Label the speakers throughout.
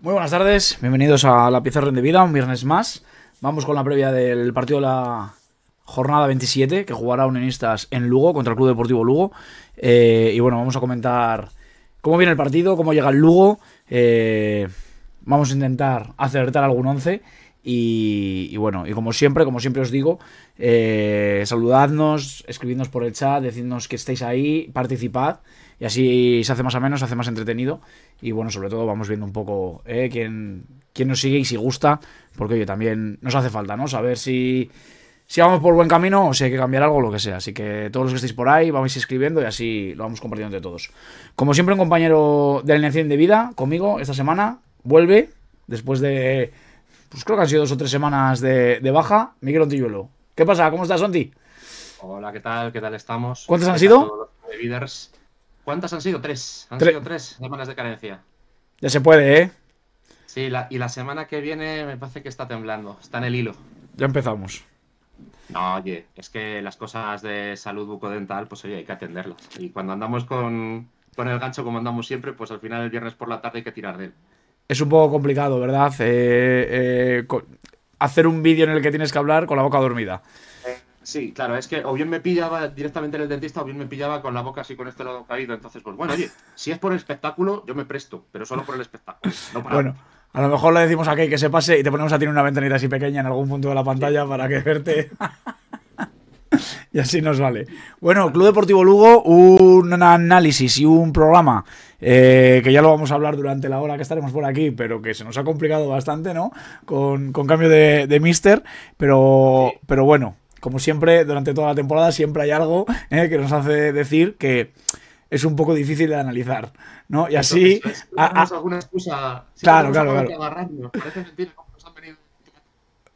Speaker 1: Muy buenas tardes, bienvenidos a la Pizarra de Vida, un viernes más. Vamos con la previa del partido de la jornada 27 que jugará Unionistas en Lugo contra el Club Deportivo Lugo. Eh, y bueno, vamos a comentar cómo viene el partido, cómo llega el Lugo. Eh, vamos a intentar acertar algún 11 y, bueno, y como siempre, como siempre os digo, eh, saludadnos, escribidnos por el chat, decidnos que estáis ahí, participad. Y así se hace más a menos, se hace más entretenido. Y bueno, sobre todo vamos viendo un poco eh, quién, nos sigue y si gusta. Porque oye, también nos hace falta, ¿no? Saber si, si vamos por buen camino o si hay que cambiar algo o lo que sea. Así que todos los que estéis por ahí, vamos escribiendo y así lo vamos compartiendo entre todos. Como siempre, un compañero de alineación de vida conmigo esta semana vuelve después de pues creo que han sido dos o tres semanas de, baja, Miguel Ontilluelo. ¿Qué pasa? ¿Cómo estás, Onti?
Speaker 2: Hola, ¿qué tal? ¿Qué tal estamos? ¿Cuántas han sido? ¿Cuántas han sido? Tres. Han sido tres semanas de carencia.
Speaker 1: Ya se puede, ¿eh?
Speaker 2: Sí, y la semana que viene me parece que está temblando, está en el
Speaker 1: hilo. Ya empezamos.
Speaker 2: No, oye, es que las cosas de salud bucodental, pues oye, hay que atenderlas. Y cuando andamos con, con el gancho como andamos siempre, pues al final el viernes por la tarde hay que tirar de él
Speaker 1: es un poco complicado, ¿verdad? Eh, eh, hacer un vídeo en el que tienes que hablar con la boca dormida.
Speaker 2: Sí, claro, es que o bien me pillaba directamente en el dentista o bien me pillaba con la boca así con este lado caído. Entonces, pues bueno, oye, si es por el espectáculo, yo me presto, pero solo por el espectáculo. No bueno, a lo mejor le decimos a
Speaker 1: que se pase y te ponemos a tener una ventanita así pequeña en algún punto de la pantalla para que verte. y así nos vale. Bueno, Club Deportivo Lugo, un análisis y un programa eh, que ya lo vamos a hablar durante la hora que estaremos por aquí, pero que se nos ha complicado bastante, ¿no? Con, cambio de, de mister, pero, pero bueno, como siempre, durante toda la temporada siempre hay algo eh, que nos hace decir que es un poco difícil de analizar, ¿no? Y así...
Speaker 2: ¿Tenemos alguna excusa...
Speaker 1: claro, claro, claro.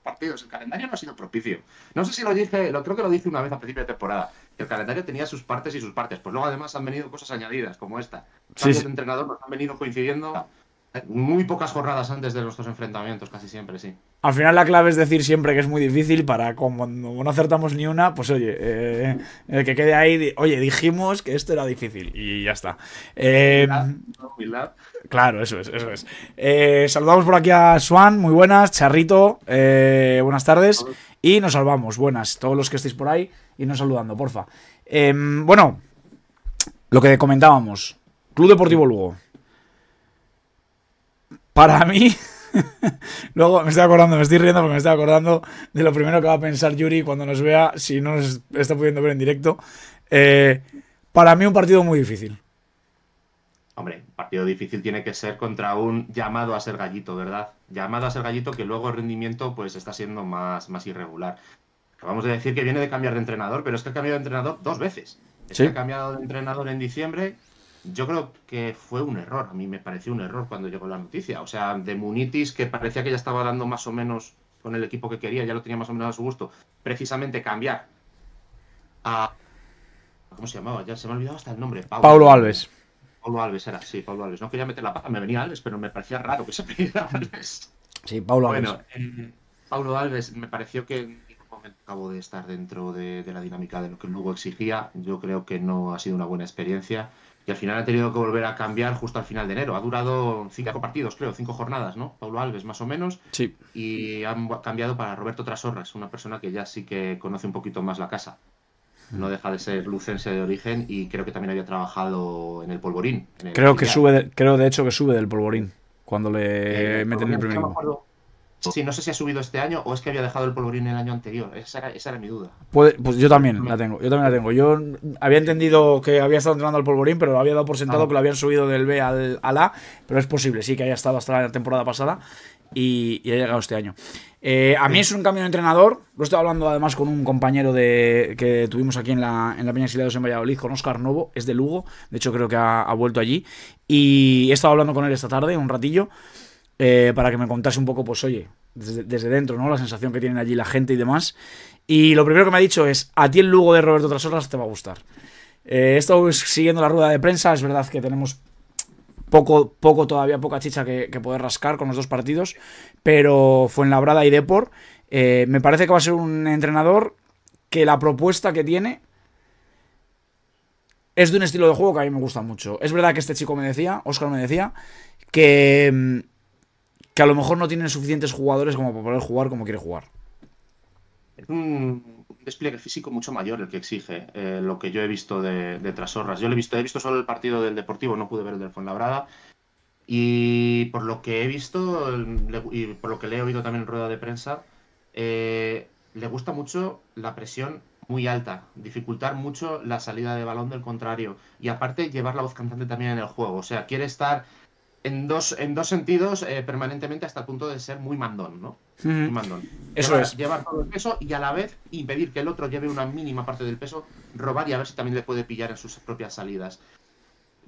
Speaker 2: partidos. El calendario no ha sido propicio. No sé si lo dije, lo creo que lo dije una vez a principio de temporada. El calendario tenía sus partes y sus partes. Pues luego además han venido cosas añadidas como esta sí, de entrenador nos pues, han venido coincidiendo muy pocas jornadas antes de nuestros enfrentamientos, casi siempre, sí.
Speaker 1: Al final la clave es decir siempre que es muy difícil para cuando no acertamos ni una, pues oye, eh, el que quede ahí, oye, dijimos que esto era difícil y ya está. Eh, claro, eso es, eso es. Eh, saludamos por aquí a Swan, muy buenas, Charrito, buenas tardes y nos salvamos, buenas, todos los que estéis por ahí, y nos saludando, porfa. Em, bueno, lo que comentábamos, Club Deportivo Lugo. Para mí, luego me estoy acordando, me estoy riendo porque me estoy acordando de lo primero que va a pensar Yuri cuando nos vea, si no nos está pudiendo ver en directo. Eh, para mí un partido muy difícil.
Speaker 2: Hombre, partido difícil tiene que ser contra un llamado a ser gallito, ¿verdad? Llamado a ser gallito que luego el rendimiento pues está siendo más, más irregular. Acabamos de decir que viene de cambiar de entrenador, pero es que ha cambiado de entrenador dos veces. Es ha cambiado de entrenador en diciembre yo creo que fue un error. A mí me pareció un error cuando llegó la noticia. O sea, de Munitis, que parecía que ya estaba dando más o menos con el equipo que quería, ya lo tenía más o menos a su gusto, precisamente cambiar a. ¿Cómo se llamaba? Ya se me ha olvidado hasta el nombre. Paulo, Alves. Paulo Alves era, sí, Paulo Alves. No quería meter la pata, me venía Alves, pero me parecía raro que se pidiera Alves.
Speaker 1: Sí, Paulo Alves. Bueno,
Speaker 2: eh, Paulo Alves me pareció que acabo de estar dentro de, la dinámica de lo que luego exigía. Yo creo que no ha sido una buena experiencia. Y al final ha tenido que volver a cambiar justo al final de enero. Ha durado cinco partidos, creo, cinco jornadas, ¿no? Pablo Alves, más o menos. Sí. Y han cambiado para Roberto Trasorras, una persona que ya sí que conoce un poquito más la casa. No deja de ser lucense de origen y creo que también había trabajado en el polvorín. creo que sube,
Speaker 1: de, creo de hecho que sube del polvorín cuando le eh, meten el primer
Speaker 2: si no sé si ha subido este año o es que había dejado el polvorín el año anterior. Esa era, mi duda.
Speaker 1: Pues, yo también la tengo. Yo también la tengo. Yo había entendido que había estado entrenando al polvorín, pero lo había dado por sentado que lo habían subido del B al, A. Pero es posible, sí, que haya estado hasta la temporada pasada y, y ha llegado este año. Eh, a mí es un cambio de entrenador. Lo he estado hablando además con un compañero de, que tuvimos aquí en la, en la Peña Exiliados en Valladolid, con Oscar Novo, es de Lugo. De hecho, creo que ha, ha vuelto allí. Y he estado hablando con él esta tarde, un ratillo. Eh, para que me contase un poco, pues oye, desde, dentro, ¿no? La sensación que tienen allí la gente y demás. Y lo primero que me ha dicho es, a ti el Lugo de Roberto Trasorras te va a gustar. Eh, siguiendo la rueda de prensa, es verdad que tenemos poco, poco todavía, poca chicha que, poder rascar con los dos partidos, pero fue en Fuenlabrada y Depor, eh, me parece que va a ser un entrenador que la propuesta que tiene es de un estilo de juego que a mí me gusta mucho. Es verdad que este chico me decía, Oscar me decía, que mm, que a lo mejor no tienen suficientes jugadores como para poder jugar como quiere jugar.
Speaker 2: Es un despliegue físico mucho mayor el que exige eh, lo que yo he visto de, Trasorras. Yo lo he visto, he visto solo el partido del Deportivo, no pude ver el del Fuenlabrada. Y por lo que he visto y por lo que le he oído también en rueda de prensa, eh, le gusta mucho la presión muy alta, dificultar mucho la salida de balón del contrario y aparte llevar la voz cantante también en el juego. O sea, quiere estar en dos, en dos sentidos eh, permanentemente hasta el punto de ser muy mandón, ¿no? Muy mandón. Eso es. Llevar todo el peso y a la vez impedir que el otro lleve una mínima parte del peso, robar y a ver si también le puede pillar en sus propias salidas.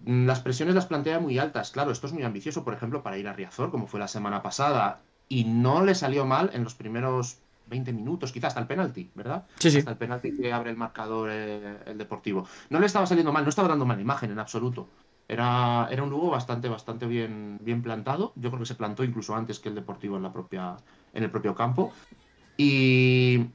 Speaker 2: Mm, las presiones las plantea muy altas, claro, esto es muy ambicioso, por ejemplo, para ir a Riazor, como fue la semana pasada, y no le salió mal en los primeros 20 minutos, quizás hasta el penalti, ¿verdad? Hasta el penalti que abre el marcador eh, el deportivo. No le estaba saliendo mal, no estaba dando mala imagen en absoluto. Era, un Lugo bastante, bastante bien, bien plantado. Yo creo que se plantó incluso antes que el Deportivo en, la propia, en el propio campo. Y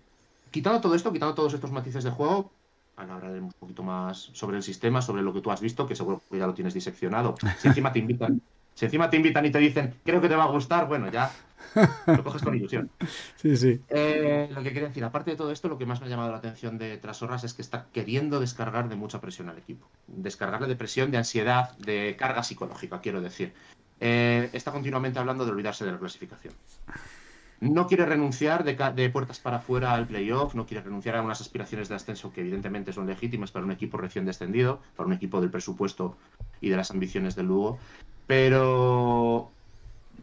Speaker 2: quitando todo esto, quitando todos estos matices de juego, ahora hablaremos un poquito más sobre el sistema, sobre lo que tú has visto, que seguro que ya lo tienes diseccionado. encima te invitan, si encima te invitan y te dicen, creo que te va a gustar, bueno, ya Lo coges con ilusión. Sí, sí. Eh, lo que quería decir, aparte de todo esto, lo que más me ha llamado la atención de Trasorras es que está queriendo descargar de mucha presión al equipo. Descargarle de presión, de ansiedad, de carga psicológica, quiero decir. Eh, está continuamente hablando de olvidarse de la clasificación. No quiere renunciar de, de, puertas para afuera al playoff, no quiere renunciar a unas aspiraciones de ascenso que evidentemente son legítimas para un equipo recién descendido, para un equipo del presupuesto y de las ambiciones del Lugo. Pero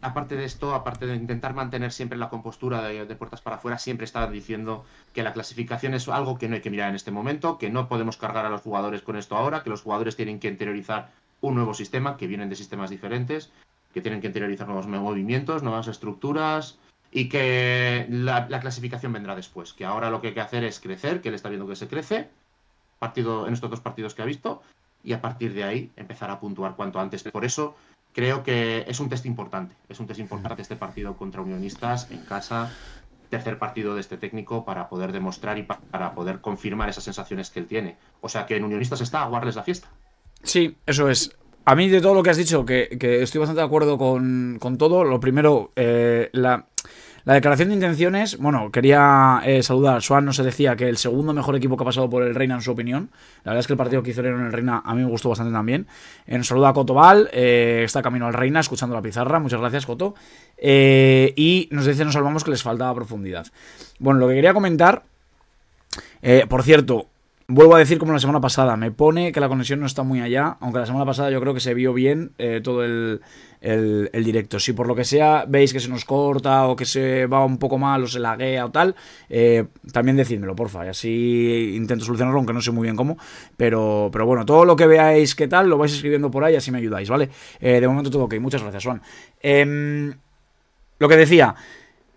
Speaker 2: aparte de esto, aparte de intentar mantener siempre la compostura de, puertas para afuera, siempre estaba diciendo que la clasificación es algo que no hay que mirar en este momento, que no podemos cargar a los jugadores con esto ahora, que los jugadores tienen que interiorizar un nuevo sistema, que vienen de sistemas diferentes, que tienen que interiorizar nuevos movimientos, nuevas estructuras y que la, clasificación vendrá después, que ahora lo que hay que hacer es crecer, que él está viendo que se crece, partido, en estos dos partidos que ha visto, y a partir de ahí empezar a puntuar cuanto antes. Por eso creo que es un test importante. Es un test importante mm. este partido contra Unionistas en casa, tercer partido de este técnico para poder demostrar y para poder confirmar esas sensaciones que él tiene. O sea que en Unionistas está a guardarles la fiesta.
Speaker 1: Sí, eso es. A mí de todo lo que has dicho, que, estoy bastante de acuerdo con, con todo, lo primero, eh, la... La declaración de intenciones, bueno, quería saludar eh, saludar. Swan se decía que el segundo mejor equipo que ha pasado por el Reina, en su opinión. La verdad es que el partido que hicieron en el Reina a mí me gustó bastante también. En saluda a Cotobal, eh, está camino al Reina, escuchando la pizarra. Muchas gracias, Coto. Eh, y nos dice, nos salvamos que les faltaba profundidad. Bueno, lo que quería comentar. por cierto, Vuelvo a decir como la semana pasada, me pone que la conexión no está muy allá, aunque la semana pasada yo creo que se vio bien eh, todo el, directo. Si por lo que sea veis que se nos corta o que se va un poco mal o se laguea o tal, eh, también decídmelo, porfa, y así intento solucionarlo, aunque no sé muy bien cómo. Pero, pero bueno, todo lo que veáis que tal, lo vais escribiendo por ahí, así me ayudáis, ¿vale? Eh, de momento todo ok, muchas gracias, Juan. Em, lo que decía,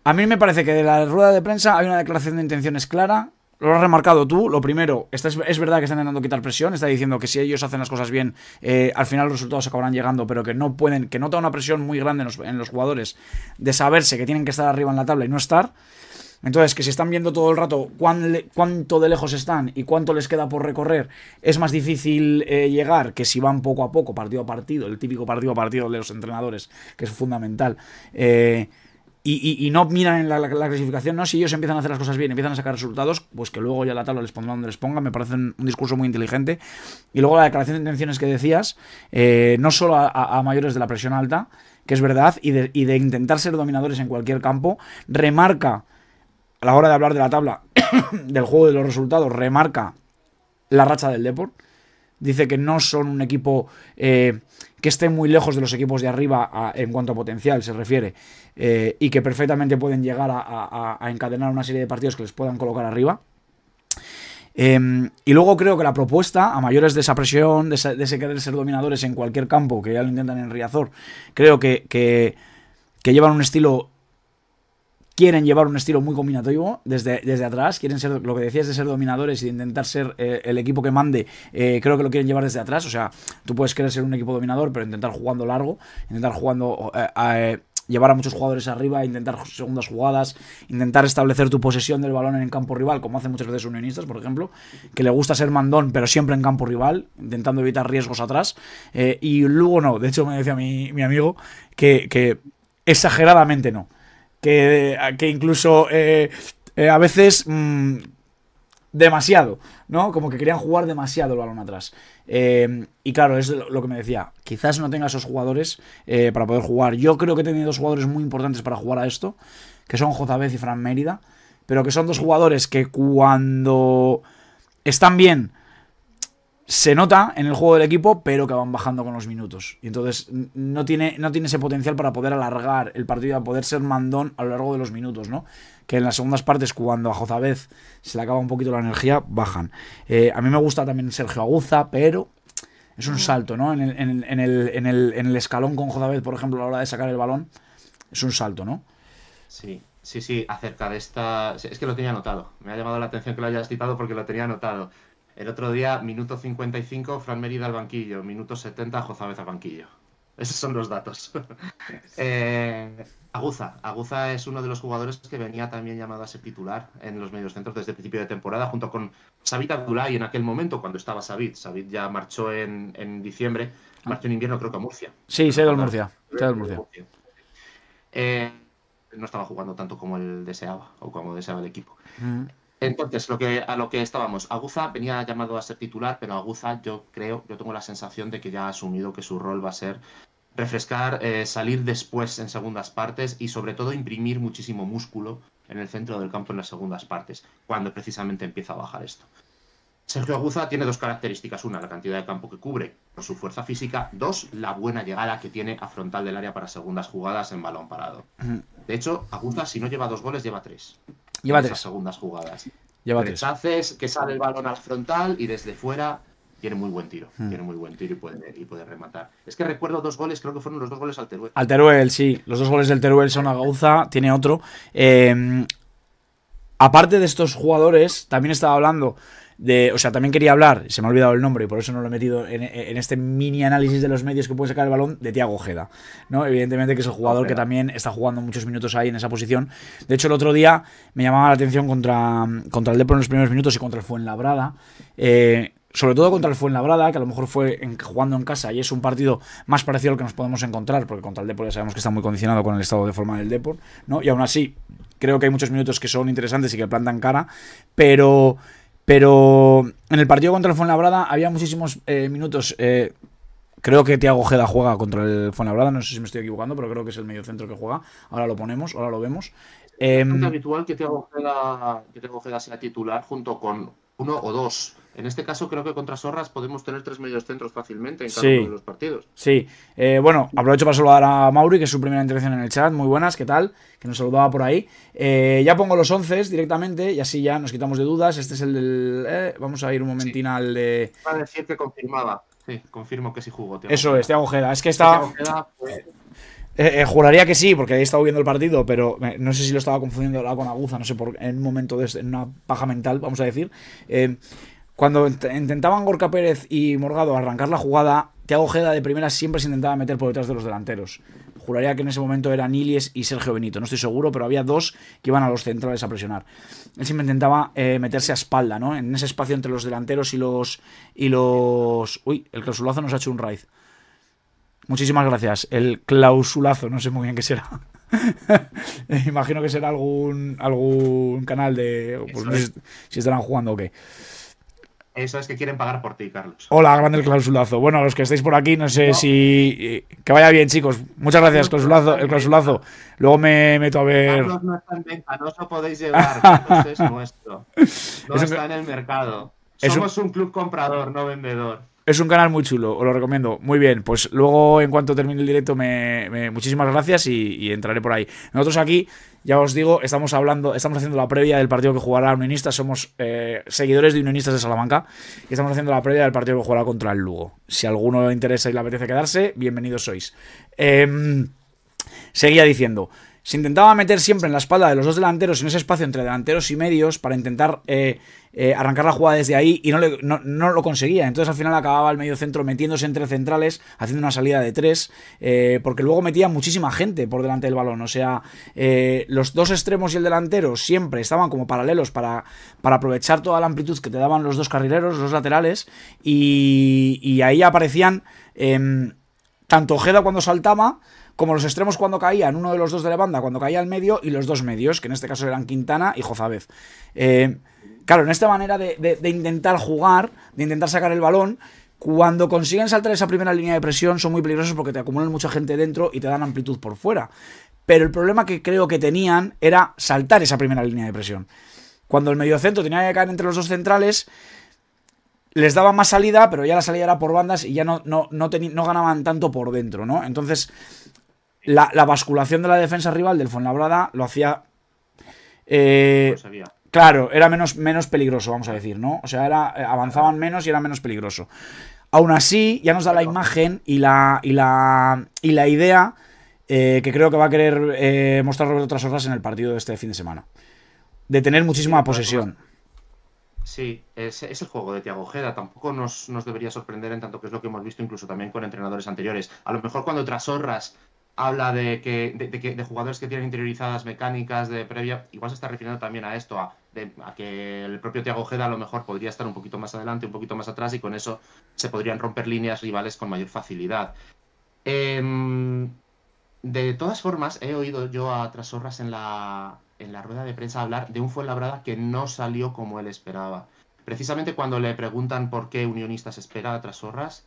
Speaker 1: a mí me parece que de la rueda de prensa hay una declaración de intenciones clara lo has remarcado tú. Lo primero, es, verdad que están intentando quitar presión. Está diciendo que si ellos hacen las cosas bien, eh, al final los resultados acabarán llegando, pero que no pueden, que nota una presión muy grande en los, jugadores de saberse que tienen que estar arriba en la tabla y no estar. Entonces, que si están viendo todo el rato cuánto de lejos están y cuánto les queda por recorrer, es más difícil eh, llegar que si van poco a poco, partido a partido, el típico partido a partido de los entrenadores, que es fundamental. Eh, y, no miran en la, clasificación, ¿no? Si ellos empiezan a hacer las cosas bien, empiezan a sacar resultados, pues que luego ya la tabla les pondrá donde les ponga, me parece un, discurso muy inteligente. Y luego la declaración de intenciones que decías, eh, no solo a, mayores de la presión alta, que es verdad, y de, intentar ser dominadores en cualquier campo, remarca, a la hora de hablar de la tabla, del juego de los resultados, remarca la racha del Deport. Dice que no son un equipo... Eh, que estén muy lejos de los equipos de arriba en cuanto a potencial se refiere eh, y que perfectamente pueden llegar a, encadenar una serie de partidos que les puedan colocar arriba. Em, y luego creo que la propuesta, a mayores de esa presión, de, de, ese querer ser dominadores en cualquier campo, que ya lo intentan en Riazor, creo que llevan un estilo quieren llevar un estilo muy combinativo desde, desde atrás, quieren ser, lo que decías de ser dominadores y intentar ser eh, el equipo que mande, eh, creo que lo quieren llevar desde atrás, o sea, tú puedes querer ser un equipo dominador, pero intentar jugando largo, intentar jugando... Eh, llevar a muchos jugadores arriba, intentar segundas jugadas, intentar establecer tu posesión del balón en el campo rival, como hacen muchas veces unionistas, por ejemplo, que le gusta ser mandón, pero siempre en campo rival, intentando evitar riesgos atrás. y luego no, de hecho me decía mi, mi amigo que exageradamente no que, que incluso eh, eh, a veces mm, demasiado, ¿no? Como que querían jugar demasiado el balón atrás. Em, y claro, es lo que me decía, quizás no tenga esos jugadores eh, para poder jugar. Yo creo que he tenido dos jugadores muy importantes para jugar a esto, que son J.B. y Fran Mérida, pero que son dos jugadores que cuando están bien se nota en el juego del equipo, pero que van bajando con los minutos. Y entonces no tiene, no tiene ese potencial para poder alargar el partido, a poder ser mandón a lo largo de los minutos, ¿no? Que en las segundas partes, cuando a Jozabez se le acaba un poquito la energía, bajan. Eh, a mí me gusta también Sergio Aguza, pero es un salto, ¿no? En el, escalón con Jozabez, por ejemplo, a la hora de sacar el balón, es un salto, ¿no?
Speaker 2: Sí. Sí, sí, acerca de esta. Es que lo tenía notado Me ha llamado la atención que lo hayas citado porque lo tenía notado el otro día, minuto 55, Fran Mérida al banquillo. Minuto 70, Jozabez al banquillo. Esos son los datos. Eh, Aguza. Aguza es uno de los jugadores que venía también llamado a ser titular en los medios centros desde el principio de temporada, junto con Sabit Y en aquel momento, cuando estaba Sabit. Sabit ya marchó en, diciembre, marchó en invierno, creo que a Murcia.
Speaker 1: Sí, se ha ido Murcia. Murcia.
Speaker 2: Eh, no estaba jugando tanto como él deseaba o como deseaba el equipo. Entonces, lo que, a lo que estábamos, Aguza venía llamado a ser titular, pero Aguza yo creo, yo tengo la sensación de que ya ha asumido que su rol va a ser refrescar, eh, salir después en segundas partes y sobre todo imprimir muchísimo músculo en el centro del campo en las segundas partes, cuando precisamente empieza a bajar esto. Sergio Aguza tiene dos características. Una, la cantidad de campo que cubre por su fuerza física. Dos, la buena llegada que tiene a frontal del área para segundas jugadas en balón parado. De hecho, Aguza, si no lleva dos goles, lleva tres. Lleva tres. segundas jugadas. Lleva tres. Haces que sale el balón al frontal y desde fuera tiene muy buen tiro. Tiene muy buen tiro y puede, y puede, rematar. Es que recuerdo dos goles, creo que fueron los dos goles al Teruel. Al
Speaker 1: Teruel, sí. Los dos goles del Teruel son a Aguza, tiene otro. Eh, aparte de estos jugadores, también estaba hablando o sea, también quería hablar, se me ha olvidado el nombre y por eso no lo he metido en, este mini análisis de los medios que puede sacar el balón, de Tiago Ojeda, ¿no? Evidentemente que es el jugador que también está jugando muchos minutos ahí en esa posición. De hecho, el otro día me llamaba la atención contra, contra el Depor en los primeros minutos y contra el Fuenlabrada, eh, sobre todo contra el Fuenlabrada, que a lo mejor fue jugando en casa y es un partido más parecido al que nos podemos encontrar, porque contra el Depor ya sabemos que está muy condicionado con el estado de forma del Depor, ¿no? Y aún así, creo que hay muchos minutos que son interesantes y que plantan cara, pero pero en el partido contra el Fuenlabrada había muchísimos eh, minutos. Eh, creo que Tiago Ojeda juega contra el Fuenlabrada, no sé si me estoy equivocando, pero creo que es el medio centro que juega. Ahora lo ponemos, ahora lo vemos. Es em,
Speaker 2: habitual que Tiago Ojeda, sea titular junto con uno o dos en este caso creo que contra Sorras podemos tener tres medios centros fácilmente en cada uno de los partidos.
Speaker 1: Sí, eh, bueno, aprovecho para saludar a Mauri, que es su primera intervención en el chat. Muy buenas, ¿qué tal? Que nos saludaba por ahí. Eh, ya pongo los once directamente y así ya nos quitamos de dudas. Este es el del... Eh, vamos a ir un momentín al de...
Speaker 2: Va decir que confirmaba. Sí, confirmo que sí jugó. Tío. Eso es, Tiago Ojeda. Es que estaba... Pues, juraría
Speaker 1: que sí, porque he estado viendo el partido, pero no sé si lo estaba confundiendo con Aguza, no sé por en un momento de en una paja mental, vamos a decir. Cuando intentaban Gorka Pérez y Morgado arrancar la jugada, Thiago Ojeda de primera siempre se intentaba meter por detrás de los delanteros. Juraría que en ese momento eran Ilies y Sergio Benito, no estoy seguro, pero había dos que iban a los centrales a presionar. Él siempre intentaba eh, meterse a espalda, ¿no? En ese espacio entre los delanteros y los. y los. Uy, el clausulazo nos ha hecho un raid. Muchísimas gracias. El clausulazo, no sé muy bien qué será. Imagino que será algún. algún canal de. Pues no si estarán jugando o qué.
Speaker 2: Eso es que quieren pagar por ti, Carlos.
Speaker 1: Hola, grande el clausulazo. Bueno, a los que estáis por aquí, no sé si. Eh, que vaya bien, chicos. Muchas gracias, clausulazo, el clausulazo. Luego me meto a ver. Carlos
Speaker 2: no está en venta, no os lo podéis llevar. Carlos es nuestro. No está en el mercado. Somos un club comprador, no vendedor.
Speaker 1: Es un canal muy chulo, os lo recomiendo. Muy bien, pues luego en cuanto termine el directo, me, muchísimas gracias y, entraré por ahí. Nosotros aquí, ya os digo, estamos hablando, estamos haciendo la previa del partido que jugará Unionistas. Somos eh, seguidores de Unionistas de Salamanca y estamos haciendo la previa del partido que jugará contra el Lugo. Si a alguno le interesa y le apetece quedarse, bienvenidos sois. Em, seguía diciendo se intentaba meter siempre en la espalda de los dos delanteros, en ese espacio entre delanteros y medios, para intentar eh, eh, arrancar la jugada desde ahí y no, lo conseguía. Entonces al final acababa el medio centro metiéndose entre centrales, haciendo una salida de tres, eh, porque luego metía muchísima gente por delante del balón. O sea, los dos extremos y el delantero siempre estaban como paralelos para, para aprovechar toda la amplitud que te daban los dos carrileros, los laterales, y, y ahí aparecían em, tanto Ojeda cuando saltaba, como los extremos cuando caían, uno de los dos de la banda cuando caía al medio y los dos medios, que en este caso eran Quintana y Jozabez. Eh, claro, en esta manera de, intentar jugar, de intentar sacar el balón, cuando consiguen saltar esa primera línea de presión son muy peligrosos porque te acumulan mucha gente dentro y te dan amplitud por fuera. Pero el problema que creo que tenían era saltar esa primera línea de presión. Cuando el mediocentro tenía que caer entre los dos centrales, les daba más salida, pero ya la salida era por bandas y ya no, no, no, no ganaban tanto por dentro, ¿no? Entonces, la, basculación de la defensa rival del Fuenlabrada lo hacía. Eh, claro, era menos, menos peligroso, vamos a decir, ¿no? O sea, era, eh, avanzaban menos y era menos peligroso. Aún así, ya nos da la imagen y la, la, la idea eh, que creo que va a querer eh, mostrar Roberto Trasorras en el partido de este fin de semana. De tener muchísima posesión.
Speaker 2: Sí, es, el juego de Tiago Ojeda. Tampoco nos, nos, debería sorprender en tanto que es lo que hemos visto incluso también con entrenadores anteriores. A lo mejor cuando Trasorras habla de que de, de, jugadores que tienen interiorizadas mecánicas de previa, igual se está refiriendo también a esto, a, que el propio Tiago Ojeda a lo mejor podría estar un poquito más adelante, un poquito más atrás y con eso se podrían romper líneas rivales con mayor facilidad. Em, de todas formas, he oído yo a Trasorras en la, en la rueda de prensa hablar de un Fuenlabrada que no salió como él esperaba. Precisamente cuando le preguntan por qué Unionistas espera a Trasorras,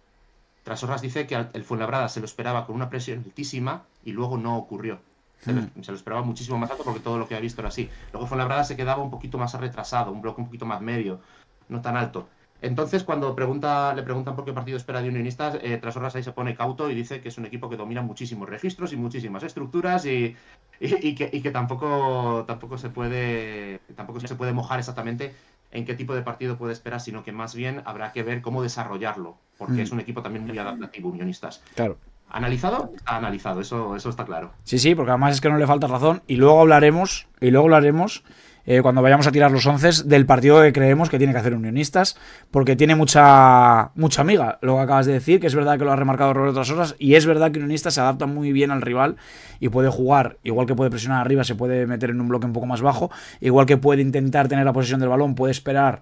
Speaker 2: Trasorras dice que el Fuenlabrada se lo esperaba con una presión altísima y luego no ocurrió. Mm. Se, lo, esperaba muchísimo más alto porque todo lo que ha visto era así. Luego Fuenlabrada se quedaba un poquito más retrasado, un bloque un poquito más medio, no tan alto. Entonces, cuando pregunta, le preguntan por qué partido espera de unionistas, eh, Trasorras ahí se pone cauto y dice que es un equipo que domina muchísimos registros y muchísimas estructuras y, que, tampoco, tampoco, se puede, tampoco se puede mojar exactamente en qué tipo de partido puede esperar, sino que más bien habrá que ver cómo desarrollarlo porque mm. es un equipo también muy adaptativo, Unionistas. Claro. ¿Analizado? ha analizado, eso, eso está claro.
Speaker 1: Sí, sí, porque además es que no le falta razón. Y luego hablaremos, y luego hablaremos, eh, cuando vayamos a tirar los once, del partido que creemos que tiene que hacer Unionistas, porque tiene mucha, mucha amiga lo que acabas de decir, que es verdad que lo ha remarcado Roberto otras horas, y es verdad que Unionistas se adapta muy bien al rival y puede jugar, igual que puede presionar arriba, se puede meter en un bloque un poco más bajo, igual que puede intentar tener la posesión del balón, puede esperar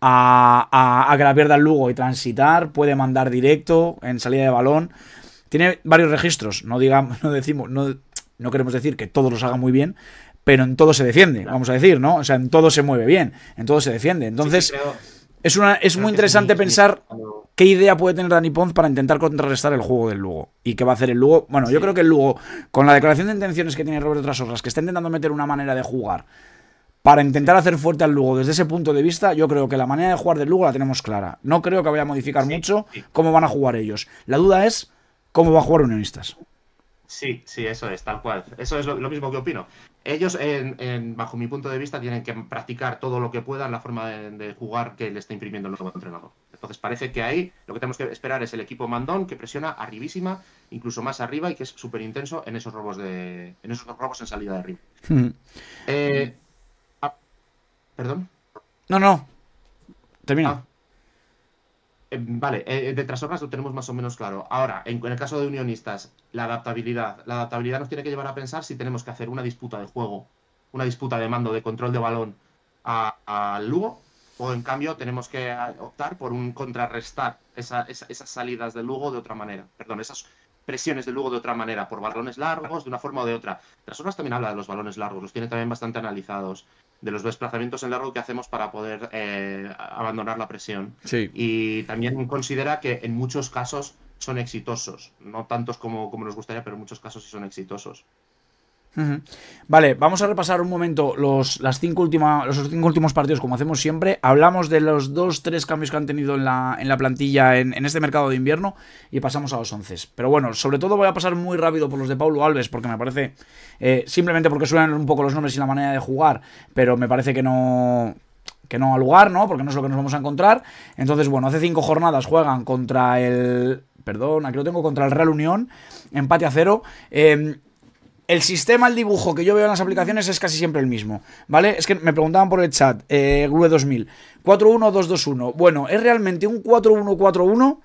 Speaker 1: a, a, a que la pierda el Lugo y transitar, puede mandar directo en salida de balón. Tiene varios registros, no digamos, no decimos, no, no queremos decir que todos los haga muy bien, pero en todo se defiende, vamos a decir, ¿no? O sea, en todo se mueve bien, en todo se defiende. Entonces, es, una, es muy interesante pensar qué idea puede tener Dani Pons para intentar contrarrestar el juego del Lugo y qué va a hacer el Lugo. Bueno, yo creo que el Lugo, con la declaración de intenciones que tiene Roberto Trasorras, que está intentando meter una manera de jugar para intentar hacer fuerte al Lugo. Desde ese punto de vista, yo creo que la manera de jugar del Lugo la tenemos clara. No creo que vaya a modificar mucho cómo van a jugar ellos. La duda es cómo va a jugar Unionistas.
Speaker 2: Sí, sí, eso es, tal cual. Eso es lo, mismo que opino. Ellos, bajo mi punto de vista, tienen que practicar todo lo que puedan la forma de, jugar que le está imprimiendo el nuevo entrenador. Entonces parece que ahí lo que tenemos que esperar es el equipo mandón que presiona arribísima, incluso más arriba y que es súper intenso en esos robos de, en esos robos en salida de arriba. Hmm. Eh, ¿Perdón? No, no. Termina. Ah. Eh, vale, eh, de Trasorras lo tenemos más o menos claro. Ahora, en, el caso de unionistas, la adaptabilidad. La adaptabilidad nos tiene que llevar a pensar si tenemos que hacer una disputa de juego, una disputa de mando, de control de balón al Lugo, o en cambio tenemos que optar por un contrarrestar esas salidas de Lugo de otra manera. Perdón, esas presiones de Lugo de otra manera, por balones largos, de una forma o de otra. Trasorras también habla de los balones largos, los tiene también bastante analizados de los desplazamientos en largo que hacemos para poder eh, abandonar la presión. Y también considera que en muchos casos son exitosos, no tantos como, como nos gustaría, pero en muchos casos sí son exitosos.
Speaker 1: Vale, vamos a repasar un momento los, las cinco los cinco últimos partidos, como hacemos siempre. Hablamos de los dos, tres cambios que han tenido en la, en la plantilla en, este mercado de invierno y pasamos a los once. Pero bueno, sobre todo voy a pasar muy rápido por los de Paulo Alves, porque me parece, eh, simplemente porque suenan un poco los nombres y la manera de jugar, pero me parece que no, que no al lugar, ¿no? Porque no es lo que nos vamos a encontrar. Entonces, bueno, hace cinco jornadas juegan contra el. Perdón, aquí lo tengo contra el Real Unión, empate a cero. Em, el sistema, el dibujo que yo veo en las aplicaciones es casi siempre el mismo, ¿vale? Es que me preguntaban por el chat, eh, Glue 2000, 4-1-2-2-1. Bueno, es realmente un 4-1-4-1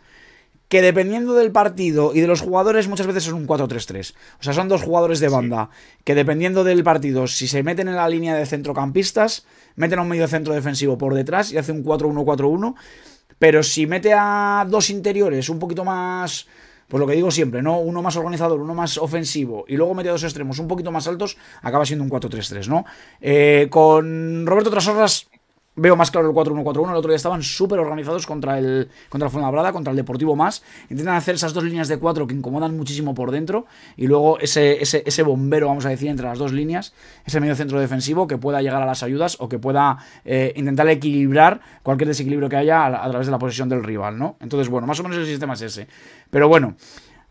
Speaker 1: que dependiendo del partido y de los jugadores muchas veces son un 4-3-3. O sea, son dos jugadores de banda que dependiendo del partido, si se meten en la línea de centrocampistas, meten a un medio centro defensivo por detrás y hace un 4-1-4-1. Pero si mete a dos interiores un poquito más pues lo que digo siempre, ¿no? Uno más organizador, uno más ofensivo y luego mete dos extremos un poquito más altos, acaba siendo un 4-3-3, ¿no? Eh, con Roberto Trasorras Veo más claro el 4-1-4-1. El otro día estaban súper organizados contra el contra el Fuenlabrada, contra el Deportivo Más. Intentan hacer esas dos líneas de 4 que incomodan muchísimo por dentro. Y luego ese, ese, bombero, vamos a decir, entre las dos líneas. Ese medio centro defensivo que pueda llegar a las ayudas o que pueda eh, intentar equilibrar cualquier desequilibrio que haya a, través de la posición del rival, ¿no? Entonces, bueno, más o menos el sistema es ese. Pero bueno,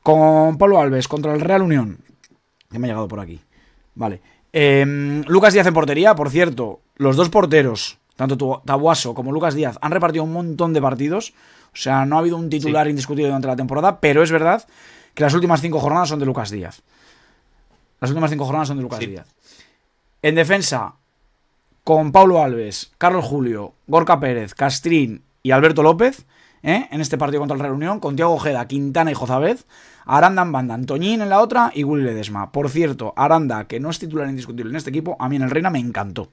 Speaker 1: con Pablo Alves contra el Real Unión. Que me ha llegado por aquí. Vale. Em, Lucas Díaz hace portería, por cierto, los dos porteros tanto Tabuaso como Lucas Díaz han repartido un montón de partidos. O sea, no ha habido un titular indiscutido indiscutible durante la temporada, pero es verdad que las últimas cinco jornadas son de Lucas Díaz. Las últimas cinco jornadas son de Lucas Díaz. En defensa, con Paulo Alves, Carlos Julio, Gorka Pérez, Castrín y Alberto López, ¿eh? en este partido contra el Reunión con Tiago Ojeda, Quintana y Jozabez, Aranda en banda, Antoñín en la otra y Willy Ledesma. Por cierto, Aranda, que no es titular indiscutible en este equipo, a mí en el Reina me encantó.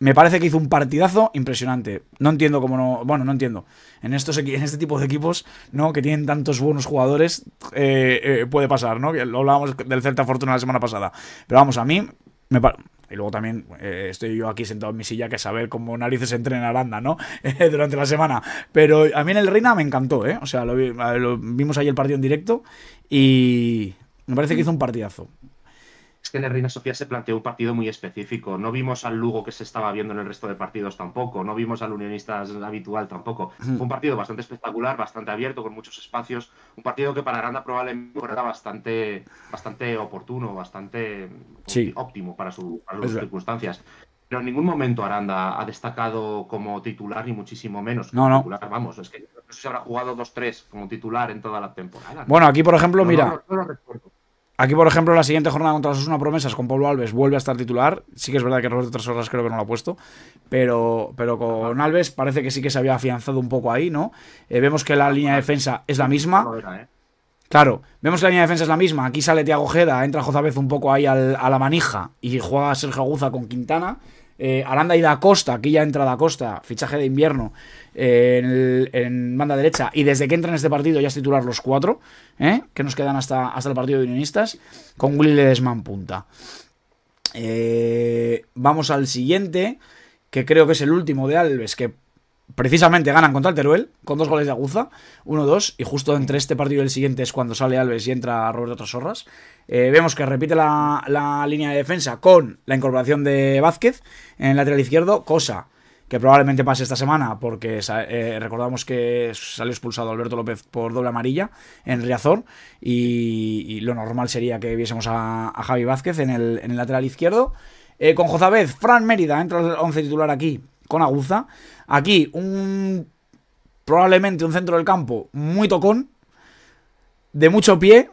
Speaker 1: Me parece que hizo un partidazo impresionante. No entiendo cómo no. Bueno, no entiendo. En, estos, en este tipo de equipos, ¿no? Que tienen tantos buenos jugadores, eh, eh, puede pasar, ¿no? Lo hablábamos del Celta Fortuna la semana pasada. Pero vamos, a mí. Me y luego también eh, estoy yo aquí sentado en mi silla que saber cómo narices entrena Aranda, ¿no? Durante la semana. Pero a mí en el Reina me encantó, ¿eh? O sea, lo, lo vimos ahí el partido en directo y me parece que hizo un partidazo
Speaker 2: que en el Reina Sofía se planteó un partido muy específico. No vimos al Lugo que se estaba viendo en el resto de partidos tampoco. No vimos al Unionistas habitual tampoco. Fue un partido bastante espectacular, bastante abierto, con muchos espacios. Un partido que para Aranda probablemente era bastante, bastante oportuno, bastante óptimo para, sus circunstancias. Pero en ningún momento Aranda ha destacado como titular, ni muchísimo menos. no, no. vamos, es que no sé si habrá jugado 2-3 como titular en toda la temporada. Bueno, aquí, por ejemplo, mira.
Speaker 1: Aquí, por ejemplo, la siguiente jornada contra las Osuna Promesas con Pablo Alves vuelve a estar titular. Sí que es verdad que Roberto horas creo que no lo ha puesto, pero, pero con Alves parece que sí que se había afianzado un poco ahí, ¿no? Eh, vemos que la línea de defensa es la misma. Eh. Claro, vemos que la línea de defensa es la misma. Aquí sale Tiago Ojeda, entra Jozabez un poco ahí a la manija y juega Sergio Aguza con Quintana. Eh, Aranda y Da Costa, aquí ya entra Da Costa, fichaje de invierno eh, en, banda derecha, y desde que entra en este partido ya es titular los cuatro, ¿eh? que nos quedan hasta, hasta el partido de Unionistas, con Willy Ledesman punta. vamos al siguiente, que creo que es el último de Alves, que precisamente ganan contra el Teruel, con dos goles de Aguza, 1-2, y justo entre este partido y el siguiente es cuando sale Alves y entra Roberto Trasorras. Eh, vemos que repite la, línea de defensa con la incorporación de Vázquez en el lateral izquierdo, cosa que probablemente pase esta semana, porque eh, recordamos que salió expulsado Alberto López por doble amarilla en Riazor, y, lo normal sería que viésemos a, Javi Vázquez en el, lateral izquierdo. Eh, con con Jozabez, Fran Mérida entra el 11 titular aquí con Aguza. Aquí un probablemente un centro del campo muy tocón, de mucho pie,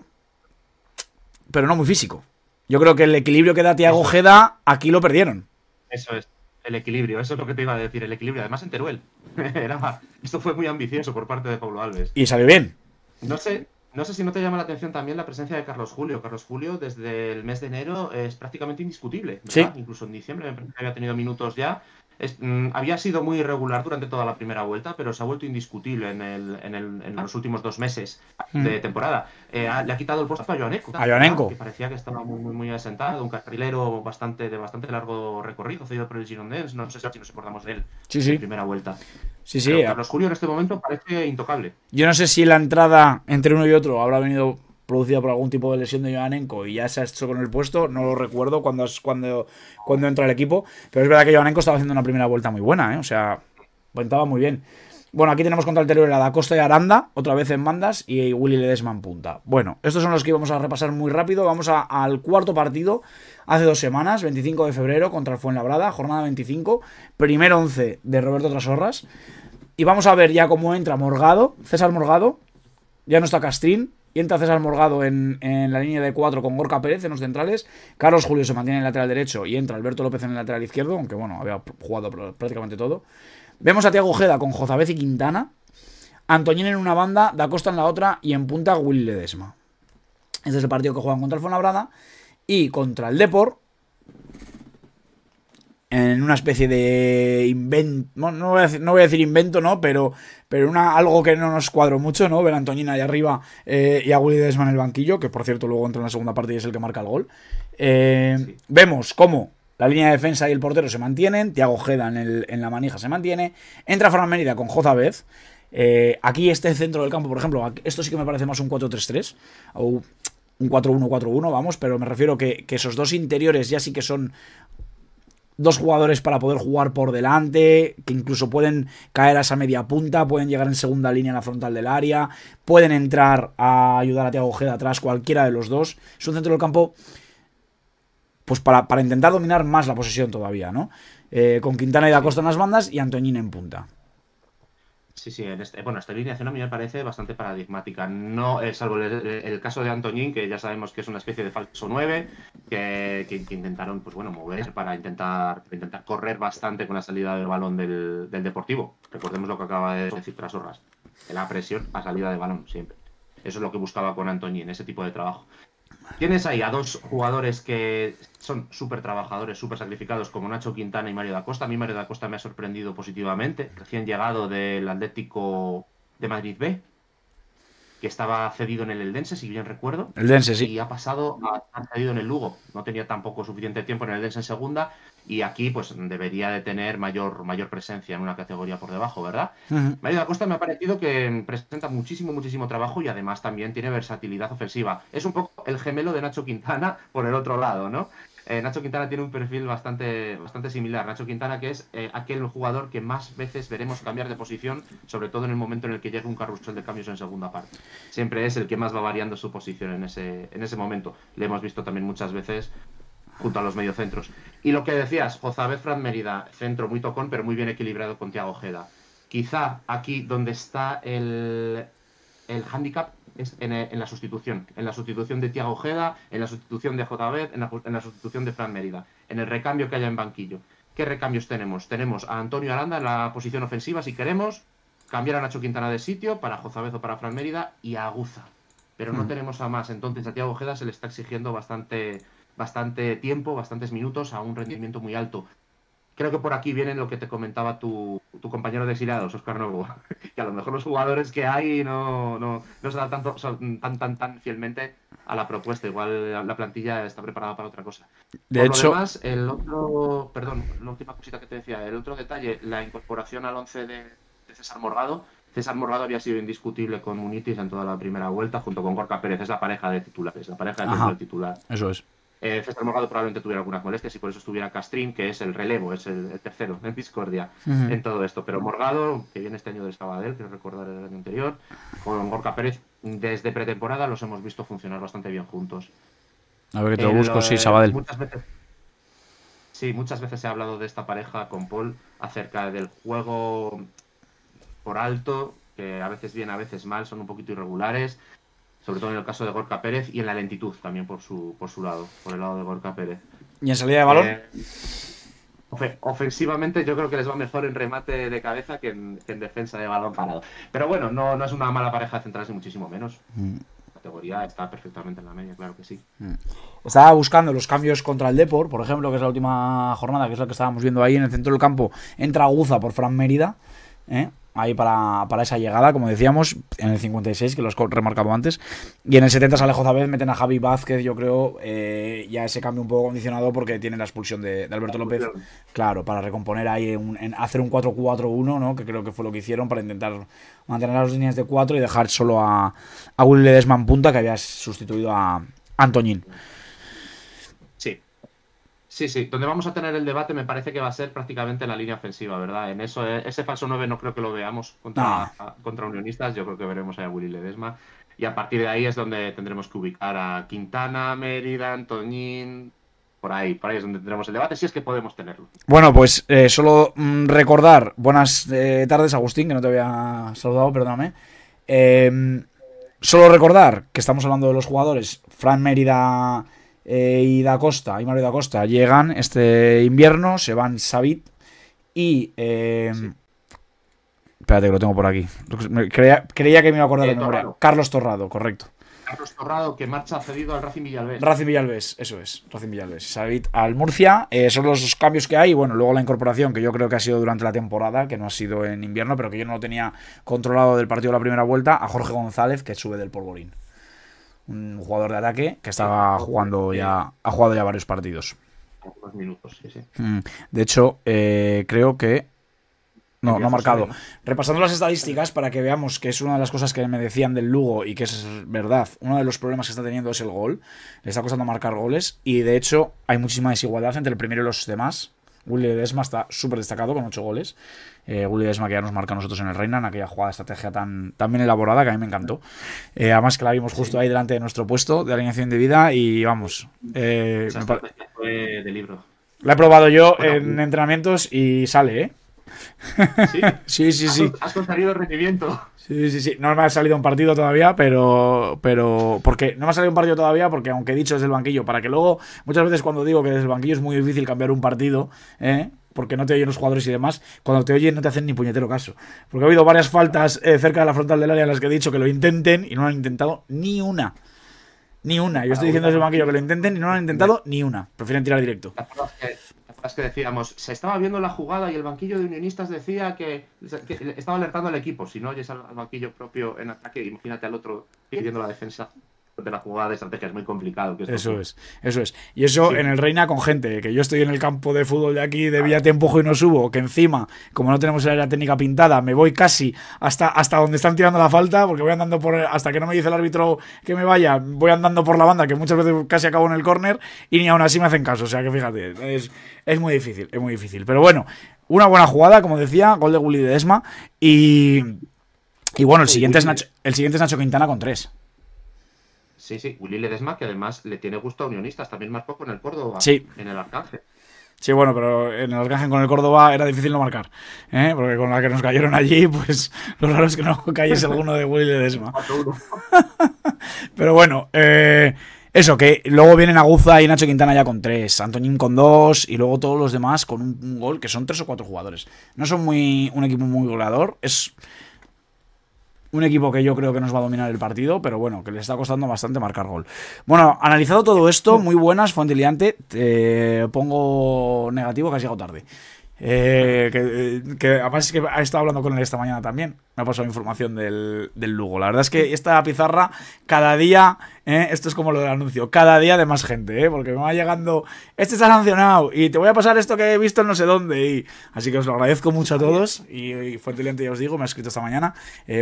Speaker 1: pero no muy físico. Yo creo que el equilibrio que da Tiago Ojeda aquí lo perdieron.
Speaker 2: Eso es, el equilibrio, eso es lo que te iba a decir, el equilibrio. Además en Teruel. esto fue muy ambicioso por parte de Pablo Alves. Y salió bien. No sé, no sé si no te llama la atención también la presencia de Carlos Julio. Carlos Julio desde el mes de enero es prácticamente indiscutible. Incluso en diciembre me había tenido minutos ya. Mm, había sido muy irregular durante toda la primera vuelta, pero se ha vuelto indiscutible en, ah. los últimos dos meses mm. de temporada. Eh, ah, le ha quitado el puesto a Joanenko. A Que parecía que estaba muy, asentado, un carrilero bastante, de bastante largo recorrido, cedido por el No sé si nos acordamos de él sí, sí. primera vuelta. Sí, sí. Eh. Carlos Julio en este momento parece intocable.
Speaker 1: Yo no sé si la entrada entre uno y otro habrá venido producida por algún tipo de lesión de Joanenko y ya se ha hecho con el puesto, no lo recuerdo cuando, cuando, entra el equipo, pero es verdad que Joanenko estaba haciendo una primera vuelta muy buena, ¿eh? o sea, ventaba muy bien. Bueno, aquí tenemos contra el de la Costa y Aranda, otra vez en bandas, y Willy Ledesma en punta. Bueno, estos son los que vamos a repasar muy rápido. Vamos al cuarto partido, hace dos semanas, 25 de febrero, contra el Fuenlabrada, jornada 25, primer 11 de Roberto Trasorras. Y vamos a ver ya cómo entra Morgado, César Morgado, ya no está Castrín, y entra César Morgado en, la línea de cuatro con Gorka Pérez en los centrales. Carlos Julio se mantiene en el lateral derecho y entra Alberto López en el lateral izquierdo, aunque bueno, había jugado prácticamente todo. Vemos a Tiago Ojeda con Jozabez y Quintana. Antoñín en una banda, Da Costa en la otra y en punta Will Ledesma. Este es el partido que juegan contra el Fonabrada. y contra el Depor en una especie de invento, no, voy a decir, invento, ¿no? Pero, pero una, algo que no nos cuadro mucho, ¿no? Ver a Antonina ahí arriba eh, y a Willy Desman en el banquillo, que por cierto luego entra en la segunda parte y es el que marca el gol. Eh, vemos cómo la línea de defensa y el portero se mantienen, Tiago Geda en, la manija se mantiene, entra Fran Mérida con Jozabez, eh, aquí este centro del campo, por ejemplo, esto sí que me parece más un 4-3-3 o un 4-1-4-1, vamos, pero me refiero que, que esos dos interiores ya sí que son dos jugadores para poder jugar por delante, que incluso pueden caer a esa media punta, pueden llegar en segunda línea en la frontal del área, pueden entrar a ayudar a Thiago Ojeda atrás, cualquiera de los dos. Es un centro del campo, pues para, para intentar dominar más la posesión todavía, ¿no? Eh, con Quintana y Da Costa en las bandas y Antoñín en punta.
Speaker 2: Sí, sí, en este, bueno, esta alineación a mí me parece bastante paradigmática. No, eh, salvo el, caso de Antoñín, que ya sabemos que es una especie de falso 9, que, intentaron, pues bueno, mover para intentar, intentar correr bastante con la salida del balón del, Deportivo. Recordemos lo que acaba de decir Trasorras, La presión a salida de balón, siempre. Eso es lo que buscaba con Antoñín, ese tipo de trabajo. Tienes ahí a dos jugadores que son súper trabajadores, súper sacrificados, como Nacho Quintana y Mario da Costa. A mí Mario da Costa me ha sorprendido positivamente, recién llegado del Atlético de Madrid B, que estaba cedido en el Eldense, si bien recuerdo. Eldense, sí. Y ha pasado a cedido en el Lugo. No tenía tampoco suficiente tiempo en el Eldense en segunda y aquí pues debería de tener mayor, mayor presencia en una categoría por debajo, ¿verdad? Uh -huh. Mario Acosta me ha parecido que presenta muchísimo, muchísimo trabajo y además también tiene versatilidad ofensiva. Es un poco el gemelo de Nacho Quintana por el otro lado, ¿no? Eh, Nacho Quintana tiene un perfil bastante, bastante similar. Nacho Quintana, que es eh, aquel jugador que más veces veremos cambiar de posición, sobre todo en el momento en el que llega un carrusel de cambios en segunda parte. Siempre es el que más va variando su posición en ese, en ese momento. Le hemos visto también muchas veces junto a los mediocentros. Y lo que decías, Jozabeth Fran Mérida, centro muy tocón, pero muy bien equilibrado con Tiago Ojeda. Quizá aquí donde está el, el handicap es en, la sustitución. En la sustitución de Tiago Ojeda, en la sustitución de jozabez, en la, en la sustitución de Fran Mérida, en el recambio que haya en banquillo. ¿Qué recambios tenemos? Tenemos a Antonio Aranda en la posición ofensiva, si queremos, cambiar a Nacho Quintana de sitio para Jozabez o para Fran Mérida y a Aguza. Pero no tenemos a más, entonces a Tiago Ojeda se le está exigiendo bastante, bastante tiempo, bastantes minutos a un rendimiento muy alto. Creo que por aquí viene lo que te comentaba tu, compañero de exiliados, Oscar Novo, que a lo mejor los jugadores que hay no, no, no se dan tanto, tan, tan, tan fielmente a la propuesta. Igual la, plantilla está preparada para otra cosa. De hecho... Lo demás, el otro, perdón, la última cosita que te decía, el otro detalle, la incorporación al 11 de, César Morgado, César Morgado había sido indiscutible con Munitis en toda la primera vuelta, junto con Gorka Pérez. Es la pareja de titulares, la pareja titular. Eso es. Eh, Morgado probablemente tuviera algunas molestias y por eso estuviera Castrín, que es el relevo, es el, tercero en discordia en todo esto. Pero Morgado, que viene este año del Sabadell, que recordar el año anterior, con Gorka Pérez, desde pretemporada los hemos visto funcionar bastante bien juntos. A ver que te lo eh, busco, sí, Sabadell. sí, muchas veces he hablado de esta pareja con Paul acerca del juego por alto, que a veces bien, a veces mal, son un poquito irregulares sobre todo en el caso de Gorka Pérez y en la lentitud también por su, por su lado, por el lado de Gorka Pérez.
Speaker 1: ¿Y en salida de balón? Eh,
Speaker 2: ofensivamente yo creo que les va mejor en remate de cabeza que en, defensa de balón parado. Pero bueno, no, no es una mala pareja central, ni muchísimo menos. Mm. La categoría está perfectamente en la media, claro que sí. O mm.
Speaker 1: Estaba buscando los cambios contra el Depor, por ejemplo, que es la última jornada, que es la que estábamos viendo ahí en el centro del campo. Entra Guza por Fran Mérida. ¿eh? ahí para, para, esa llegada, como decíamos, en el 56, que los remarcado antes. Y en el 70 sale Jozabed, meten a Javi Vázquez, yo creo, eh, ya ese cambio un poco condicionado porque tiene la expulsión de, Alberto López, claro, para recomponer ahí, en hacer un 4-4-1, ¿no? que creo que fue lo que hicieron para intentar mantener las líneas de 4 y dejar solo a, a Will Ledesma punta, que había sustituido a Antoñín.
Speaker 2: Sí, sí, donde vamos a tener el debate me parece que va a ser prácticamente la línea ofensiva, ¿verdad? En eso, eh, ese falso 9 no creo que lo veamos contra, contra unionistas, yo creo que veremos a Willy Ledesma. Y a partir de ahí es donde tendremos que ubicar a Quintana, Mérida, Antoñín, por ahí, por ahí es donde tendremos el debate, si es que podemos tenerlo.
Speaker 1: Bueno, pues eh, solo mm, recordar, buenas eh, tardes Agustín, que no te había saludado, perdóname. solo recordar que estamos hablando de los jugadores, Fran Mérida eh, y Da Costa, y Mario Da Costa, llegan este invierno, se van Savit y... Eh, Espérate, que lo tengo por aquí. Creía, que me iba a acordar de eh, Carlos Torrado, correcto.
Speaker 2: Carlos Torrado, que marcha cedido al Racing Villalbés. Racing
Speaker 1: Villalbés, eso es, Racing Villalbés. savit al Murcia, eh, son los cambios que hay. Bueno, luego la incorporación, que yo creo que ha sido durante la temporada, que no ha sido en invierno, pero que yo no lo tenía controlado del partido de la primera vuelta, a Jorge González, que sube del polvorín un jugador de ataque que estaba jugando ya, ha jugado ya varios partidos. Mm. De hecho, eh, creo que no, no ha marcado. Repasando las estadísticas para que veamos que es una de las cosas que me decían del Lugo y que es verdad. Uno de los problemas que está teniendo es el gol. Le está costando marcar goles y de hecho hay muchísima desigualdad entre el primero y los demás. Willy Desma está súper destacado con 8 goles. Eh, que ya nos marca a nosotros en el Reina, en aquella jugada de estrategia tan, tan, bien elaborada que a mí me encantó. Eh, además que la vimos justo ahí delante de nuestro puesto de alineación de vida y vamos. Eh, libro. La he probado yo en entrenamientos y sale, ¿eh? Sí, sí, sí.
Speaker 2: Has, conseguido rendimiento.
Speaker 1: Sí, sí, sí. No me ha salido un partido todavía, pero. pero porque No me ha salido un partido todavía, porque aunque he dicho desde el banquillo, para que luego. Muchas veces cuando digo que desde el banquillo es muy difícil cambiar un partido, ¿eh? porque no te oyen los jugadores y demás, cuando te oyen no te hacen ni puñetero caso. Porque ha habido varias faltas eh, cerca de la frontal del área en las que he dicho que lo intenten y no han intentado ni una. Ni una. Yo estoy diciendo a ese banquillo que lo intenten y no han intentado ni una. Prefieren tirar directo.
Speaker 2: Las que decíamos, se estaba viendo la jugada y el banquillo de unionistas decía que, que estaba alertando al equipo. Si no oyes al banquillo propio en ataque, imagínate al otro pidiendo la defensa de la jugada de estrategia, es muy complicado. eso
Speaker 1: es, eso es. Y eso en el Reina con gente, que yo estoy en el campo de fútbol de aquí, de vía empujo y no subo, que encima, como no tenemos el área técnica pintada, me voy casi hasta, hasta donde están tirando la falta, porque voy andando por, hasta que no me dice el árbitro que me vaya, voy andando por la banda, que muchas veces casi acabo en el córner, y ni aún así me hacen caso, o sea que fíjate, es, es muy difícil, es muy difícil. Pero bueno, una buena jugada, como decía, gol de Gulli de Esma, y... Y bueno, el siguiente, es Nacho, el siguiente es Nacho Quintana con tres.
Speaker 2: Sí, sí, Willy Ledesma, que además le tiene gusto a Unionistas, también más poco en el Córdoba sí. en el Arcángel.
Speaker 1: Sí, bueno, pero en el Arcángel con el Córdoba era difícil no marcar, ¿eh? porque con la que nos cayeron allí, pues lo raro es que no cayese alguno de Willy Ledesma. pero bueno, eh, eso, que luego vienen Aguza y Nacho Quintana ya con tres, Antonín con dos y luego todos los demás con un, un gol, que son tres o cuatro jugadores. No son muy un equipo muy goleador, es un equipo que yo creo que nos va a dominar el partido, pero bueno, que le está costando bastante marcar gol. Bueno, analizado todo esto, muy buenas, Fuente pongo negativo que ha llegado tarde. Eh, que, eh, que, además es que he estado hablando con él esta mañana también. Me ha pasado información del, del Lugo. La verdad es que esta pizarra, cada día, eh, esto es como lo del anuncio, cada día de más gente, eh, porque me va llegando, este está sancionado y te voy a pasar esto que he visto en no sé dónde. Y, así que os lo agradezco mucho a todos. Y, y ya os digo, me ha escrito esta mañana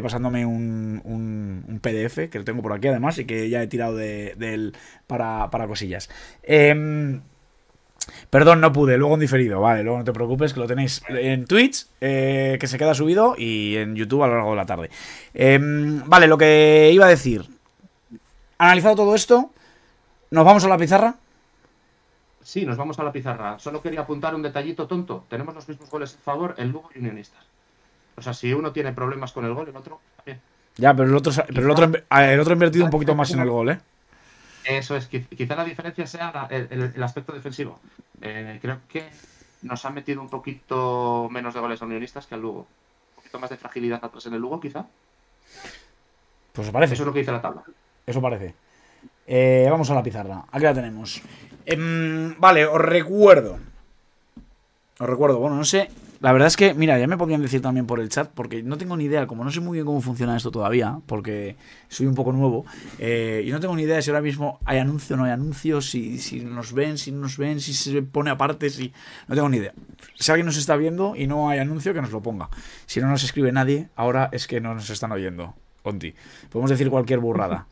Speaker 1: pasándome un, PDF que lo tengo por aquí además y que ya he tirado de, él para, para cosillas. Eh, Perdón, no pude, luego en diferido, vale, luego no te preocupes, que lo tenéis en Twitch, eh, que se queda subido, y en YouTube a lo largo de la tarde. Em, vale, lo que iba a decir. Analizado todo esto, ¿nos vamos a la pizarra?
Speaker 2: Sí, nos vamos a la pizarra. Solo quería apuntar un detallito tonto. Tenemos los mismos goles a favor, el Lugo y Unionistas. O sea, si uno tiene problemas con el gol, el otro
Speaker 1: Ya, pero el otro, ah, el otro ha invertido un poquito más en el gol, ¿eh?
Speaker 2: Eso es, quizá la diferencia sea el, aspecto defensivo. Eh, creo que nos ha metido un poquito menos de goles a unionistas que al Lugo. Un poquito más de fragilidad atrás en el Lugo, quizá. Pues parece. Eso es lo que dice la tabla.
Speaker 1: Eso parece. Eh, vamos a la pizarra. Aquí la tenemos.
Speaker 2: Em, vale,
Speaker 1: os recuerdo. Os recuerdo, bueno, no sé la verdad es que, mira, ya me podrían decir también por el chat, porque no tengo ni idea, como no sé muy bien cómo funciona esto todavía, porque soy un poco nuevo, eh, y no tengo ni idea si ahora mismo hay anuncio o no hay anuncio, si, si nos ven, si no nos ven, si se pone aparte, si... No tengo ni idea. Si alguien nos está viendo y no hay anuncio, que nos lo ponga. Si no nos escribe nadie, ahora es que no nos están oyendo. Onti. Podemos decir cualquier burrada.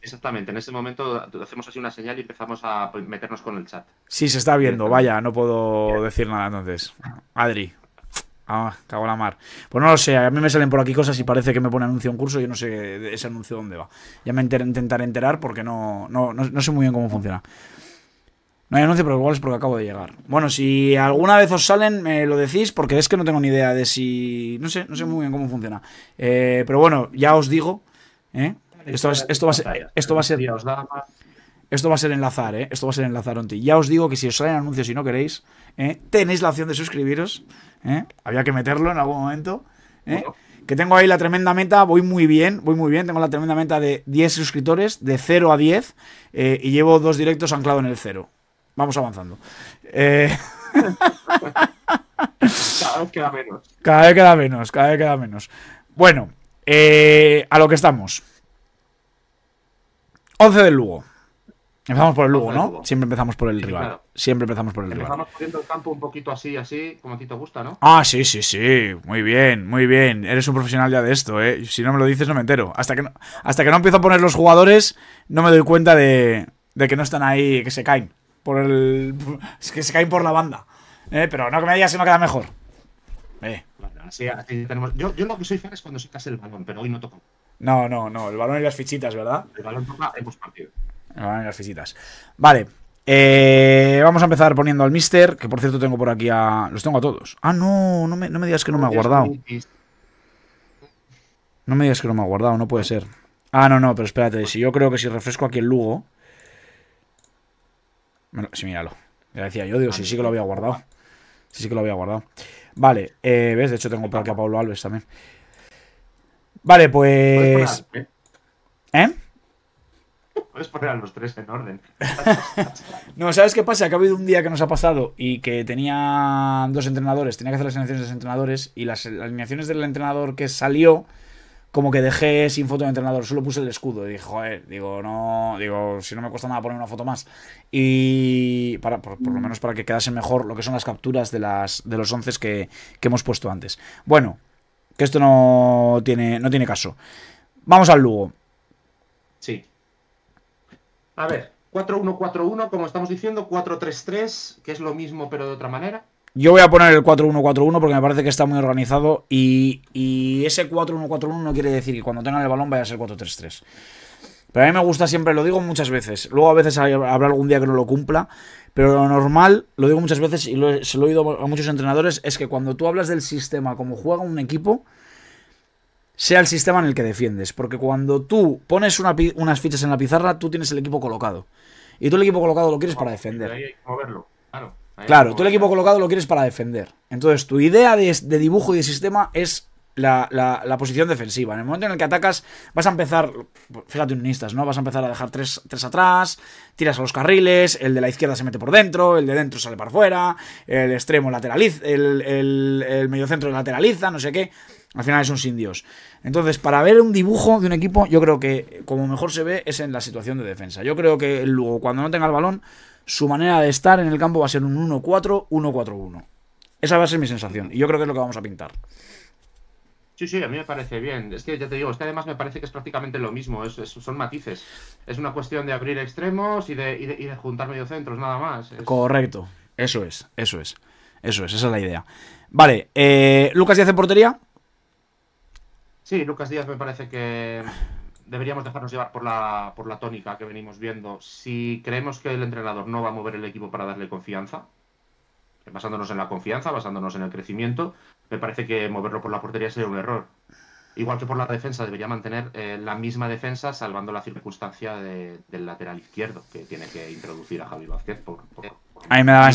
Speaker 2: Exactamente, en este momento hacemos así una señal y empezamos a meternos con el chat.
Speaker 1: Sí, se está viendo, vaya, no puedo decir nada entonces. Adri. Ah, cago la mar. Pues no lo sé, a mí me salen por aquí cosas y parece que me pone anuncio un curso y yo no sé ese anuncio dónde va. Ya me intentaré enterar porque no, no, sé muy bien cómo funciona. No hay anuncio, pero igual es porque acabo de llegar. Bueno, si alguna vez os salen, me lo decís, porque es que no tengo ni idea de si. No sé, no sé muy bien cómo funciona. Eh, pero bueno, ya os digo, ¿eh? Esto, esto, va, a ser. Esto va a ser enlazar, ¿eh? Esto va a ser enlazar Ya os digo que si os salen anuncios y no queréis, eh, tenéis la opción de suscribiros. Eh. Había que meterlo en algún momento. Eh. Que tengo ahí la tremenda meta, voy muy bien, voy muy bien. Tengo la tremenda meta de 10 suscriptores, de 0 a 10, y llevo dos directos anclado en el 0. Vamos avanzando. cada vez queda menos. Cada vez queda menos, cada vez queda menos. Bueno, a lo que estamos. 11 del Lugo. Empezamos por el Lugo, ¿no? Siempre empezamos por el rival. Siempre empezamos por el rival. Empezamos
Speaker 2: poniendo el campo un poquito así, así, como a ti te gusta, ¿no?
Speaker 1: Ah, sí, sí, sí. Muy bien, muy bien. Eres un profesional ya de esto, ¿eh? Si no me lo dices, no me entero. Hasta que no, hasta que no empiezo a poner los jugadores, no me doy cuenta de, que no están ahí, que se caen. Por el. que se caen por la banda. ¿eh? Pero no que me digas si no queda mejor. Eh. así, así tenemos. Yo, lo que soy fan es cuando se case el balón, pero hoy no toco. No, no, no. El balón y las fichitas, ¿verdad? El balón hemos partido. El balón y las fichitas. Vale. Eh, vamos a empezar poniendo al Mister, que por cierto tengo por aquí a. Los tengo a todos. Ah, no, no me, no me digas que no me ha guardado. No me digas que no me ha guardado, no puede ser. Ah, no, no, pero espérate. Si yo creo que si refresco aquí el Lugo. Bueno, sí, míralo. Ya decía yo, digo, sí, sí que lo había guardado. Sí, sí que lo había guardado. Vale, eh, ¿ves? De hecho, tengo por aquí a Pablo Alves también. Vale, pues. ¿eh? ¿Eh?
Speaker 2: Puedes poner a los tres en orden.
Speaker 1: no, ¿sabes qué pasa? Que ha habido un día que nos ha pasado y que tenía dos entrenadores, tenía que hacer las alineaciones de los entrenadores y las alineaciones del entrenador que salió, como que dejé sin foto de entrenador, solo puse el escudo. Y dije, joder, digo, no, digo, si no me cuesta nada poner una foto más. Y para, por, lo menos para que quedase mejor lo que son las capturas de, las, de los once que, que hemos puesto antes. Bueno, que esto no tiene, no tiene caso. Vamos al Lugo.
Speaker 2: Sí. A ver, 4-1-4-1, como estamos diciendo, 4-3-3, que es lo mismo pero de otra manera.
Speaker 1: Yo voy a poner el 4-1-4-1 porque me parece que está muy organizado y, y ese 4-1-4-1 no quiere decir que cuando tengan el balón vaya a ser 4-3-3. Pero a mí me gusta siempre, lo digo muchas veces. Luego a veces habrá algún día que no lo cumpla. Pero lo normal, lo digo muchas veces y lo, se lo he oído a muchos entrenadores, es que cuando tú hablas del sistema, como juega un equipo, sea el sistema en el que defiendes. Porque cuando tú pones unas fichas en la pizarra, tú tienes el equipo colocado. Y tú el equipo colocado lo quieres para defender. claro. tú el equipo colocado lo quieres para defender. Entonces, tu idea de, de dibujo y de sistema es la, posición defensiva. En el momento en el que atacas, vas a empezar. Fíjate, unistas, ¿no? Vas a empezar a dejar tres, atrás, tiras a los carriles, el de la izquierda se mete por dentro, el de dentro sale para afuera, el extremo lateraliza, el, el, el lateraliza, no sé qué. Al final es un sin Dios. Entonces, para ver un dibujo de un equipo, yo creo que como mejor se ve es en la situación de defensa. Yo creo que luego, cuando no tenga el balón, su manera de estar en el campo va a ser un 1-4, 1-4-1. Esa va a ser mi sensación. Y yo creo que es lo que vamos a pintar.
Speaker 2: Sí, sí, a mí me parece bien. Es que ya te digo, este además me parece que es prácticamente lo mismo, son matices. Es una cuestión de abrir extremos y de, y de, centros, juntar mediocentros, nada más. Correcto,
Speaker 1: eso es, eso es. Eso es, esa es la idea. Vale, eh, Lucas Díaz en portería.
Speaker 2: Sí, Lucas Díaz me parece que deberíamos dejarnos llevar por la, por la tónica que venimos viendo. Si creemos que el entrenador no va a mover el equipo para darle confianza, basándonos en la confianza, basándonos en el crecimiento, me parece que moverlo por la portería sería un error. Igual que por la defensa, debería mantener eh, la misma defensa, salvando la circunstancia del lateral izquierdo, que tiene que introducir a Javi Vázquez por,
Speaker 1: por, me da la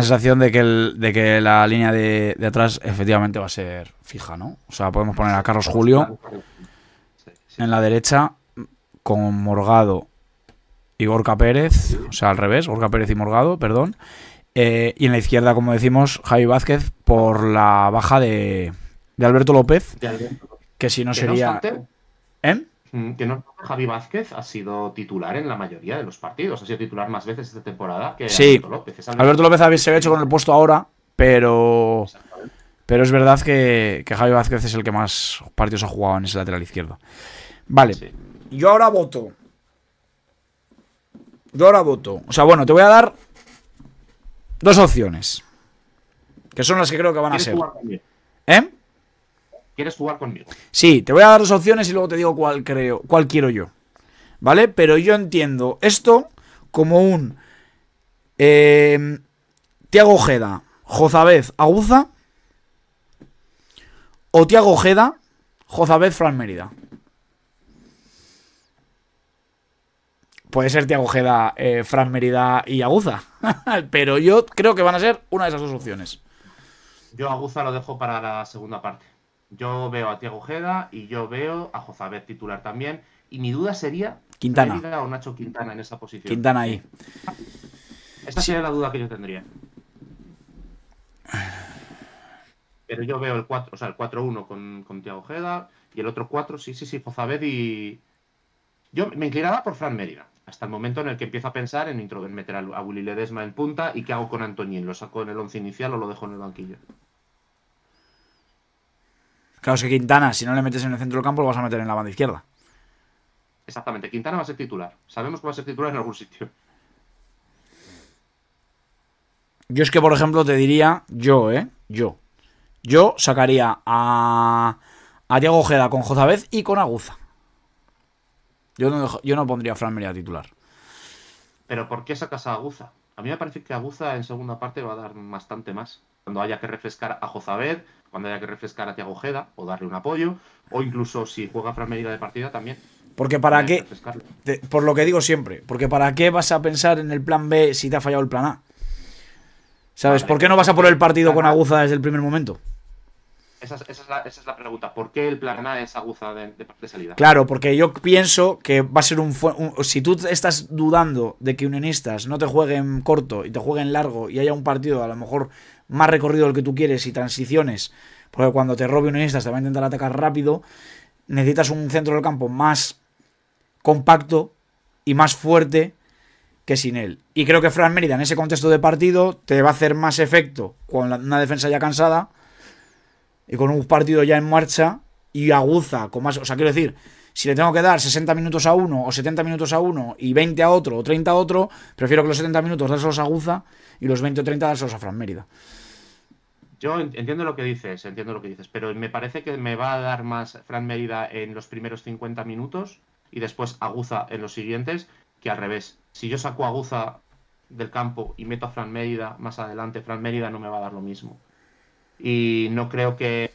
Speaker 1: sensación. de que, de que la línea de, atrás efectivamente va a ser fija, ¿no? O sea, podemos poner a Carlos Julio en la derecha con Morgado y Gorka Pérez, o sea, al revés, Gorka Pérez y Morgado, perdón. Eh, y en la izquierda, como decimos, Javi Vázquez por la baja de, de Alberto López. Que si no sería. Que
Speaker 2: no ¿Eh? mm, Javi Vázquez ha sido titular en la mayoría de los partidos. Ha sido titular más veces esta temporada que Alberto López. Alberto... López se había
Speaker 1: hecho con el puesto ahora, pero. Pero es verdad que, Javi Vázquez es el que más partidos ha jugado en ese lateral izquierdo. Vale. Yo ahora voto. Yo ahora voto. O sea, bueno, te voy a dar dos opciones. Que son las que creo que van a ser. ¿Eh?
Speaker 2: ¿Quieres jugar conmigo?
Speaker 1: Sí, te voy a dar dos opciones y luego te digo cuál creo, cuál quiero yo. ¿Vale? Pero yo entiendo esto como un eh, em, Tiago Ojeda, Jozabez Aguza o Tiago Ojeda, Jozabez Fran Mérida. Puede ser Tiago Ojeda, eh, Fran Mérida y Aguza. Pero yo creo que van a ser una de esas dos opciones.
Speaker 2: Yo a Guza lo dejo para la segunda parte. Yo veo a Tiago Ojeda y yo veo a Jozabet titular también. Y mi duda sería Quintana o Nacho Quintana en esa posición. Quintana ahí. Esa sería la duda que yo tendría. Pero yo veo el 4, o sea, el 4-1 con, con Tiago Ojeda y el otro 4, sí, sí, sí, Jozabet y. Yo me inclinaba por Fran Mérida hasta el momento en el que empiezo a pensar en, en meter a Willy Ledesma en punta y qué hago con Antoñín, lo saco en el once inicial o lo dejo en el banquillo.
Speaker 1: Claro, que Quintana, si no le metes en el centro del campo, lo vas a meter en la banda izquierda.
Speaker 2: Exactamente, Quintana va a ser titular. Sabemos que va a ser titular en algún sitio.
Speaker 1: Yo es que, por ejemplo, te diría, yo, ¿eh? Yo. Yo sacaría a, a Diego Ojeda con Jozabez y con Aguza. Yo no, pondría a Fran titular.
Speaker 2: Pero ¿por qué sacas a Aguza? A mí me parece que Aguza en segunda parte va a dar bastante más. Cuando haya que refrescar a Jozabed, cuando haya que refrescar a Tiago Ojeda o darle un apoyo, o incluso si juega Fran de partida también.
Speaker 1: Porque para qué, por lo que digo siempre, porque para qué vas a pensar en el plan B si te ha fallado el plan A. ¿Sabes? ¿Por qué no vas a poner el partido con Aguza desde el primer momento?
Speaker 2: Esa es, esa, la, pregunta. ¿Por qué el plan A es aguza de, salida? Claro,
Speaker 1: porque yo pienso que va a ser un, Si tú estás dudando de que unionistas no te jueguen corto y te jueguen largo y haya un partido a lo mejor más recorrido del que tú quieres y transiciones, porque cuando te robe unionistas te va a intentar atacar rápido, necesitas un centro del campo más compacto y más fuerte que sin él. Y creo que Fran Mérida en ese contexto de partido te va a hacer más efecto con una defensa ya cansada y con un partido ya en marcha y aguza con más. O sea, quiero decir, si le tengo que dar 60 minutos a uno o 70 minutos a uno y 20 a otro o 30 a otro, prefiero que los 70 minutos dárselos a aguza y los 20 o 30 dárselos a Fran Mérida.
Speaker 2: Yo entiendo lo que dices, entiendo lo que dices, pero me parece que me va a dar más Fran Mérida en los primeros 50 minutos y después Aguza en los siguientes que al revés. Si yo saco a Aguza del campo y meto a Fran Mérida más adelante, Fran Mérida no me va a dar lo mismo y no creo que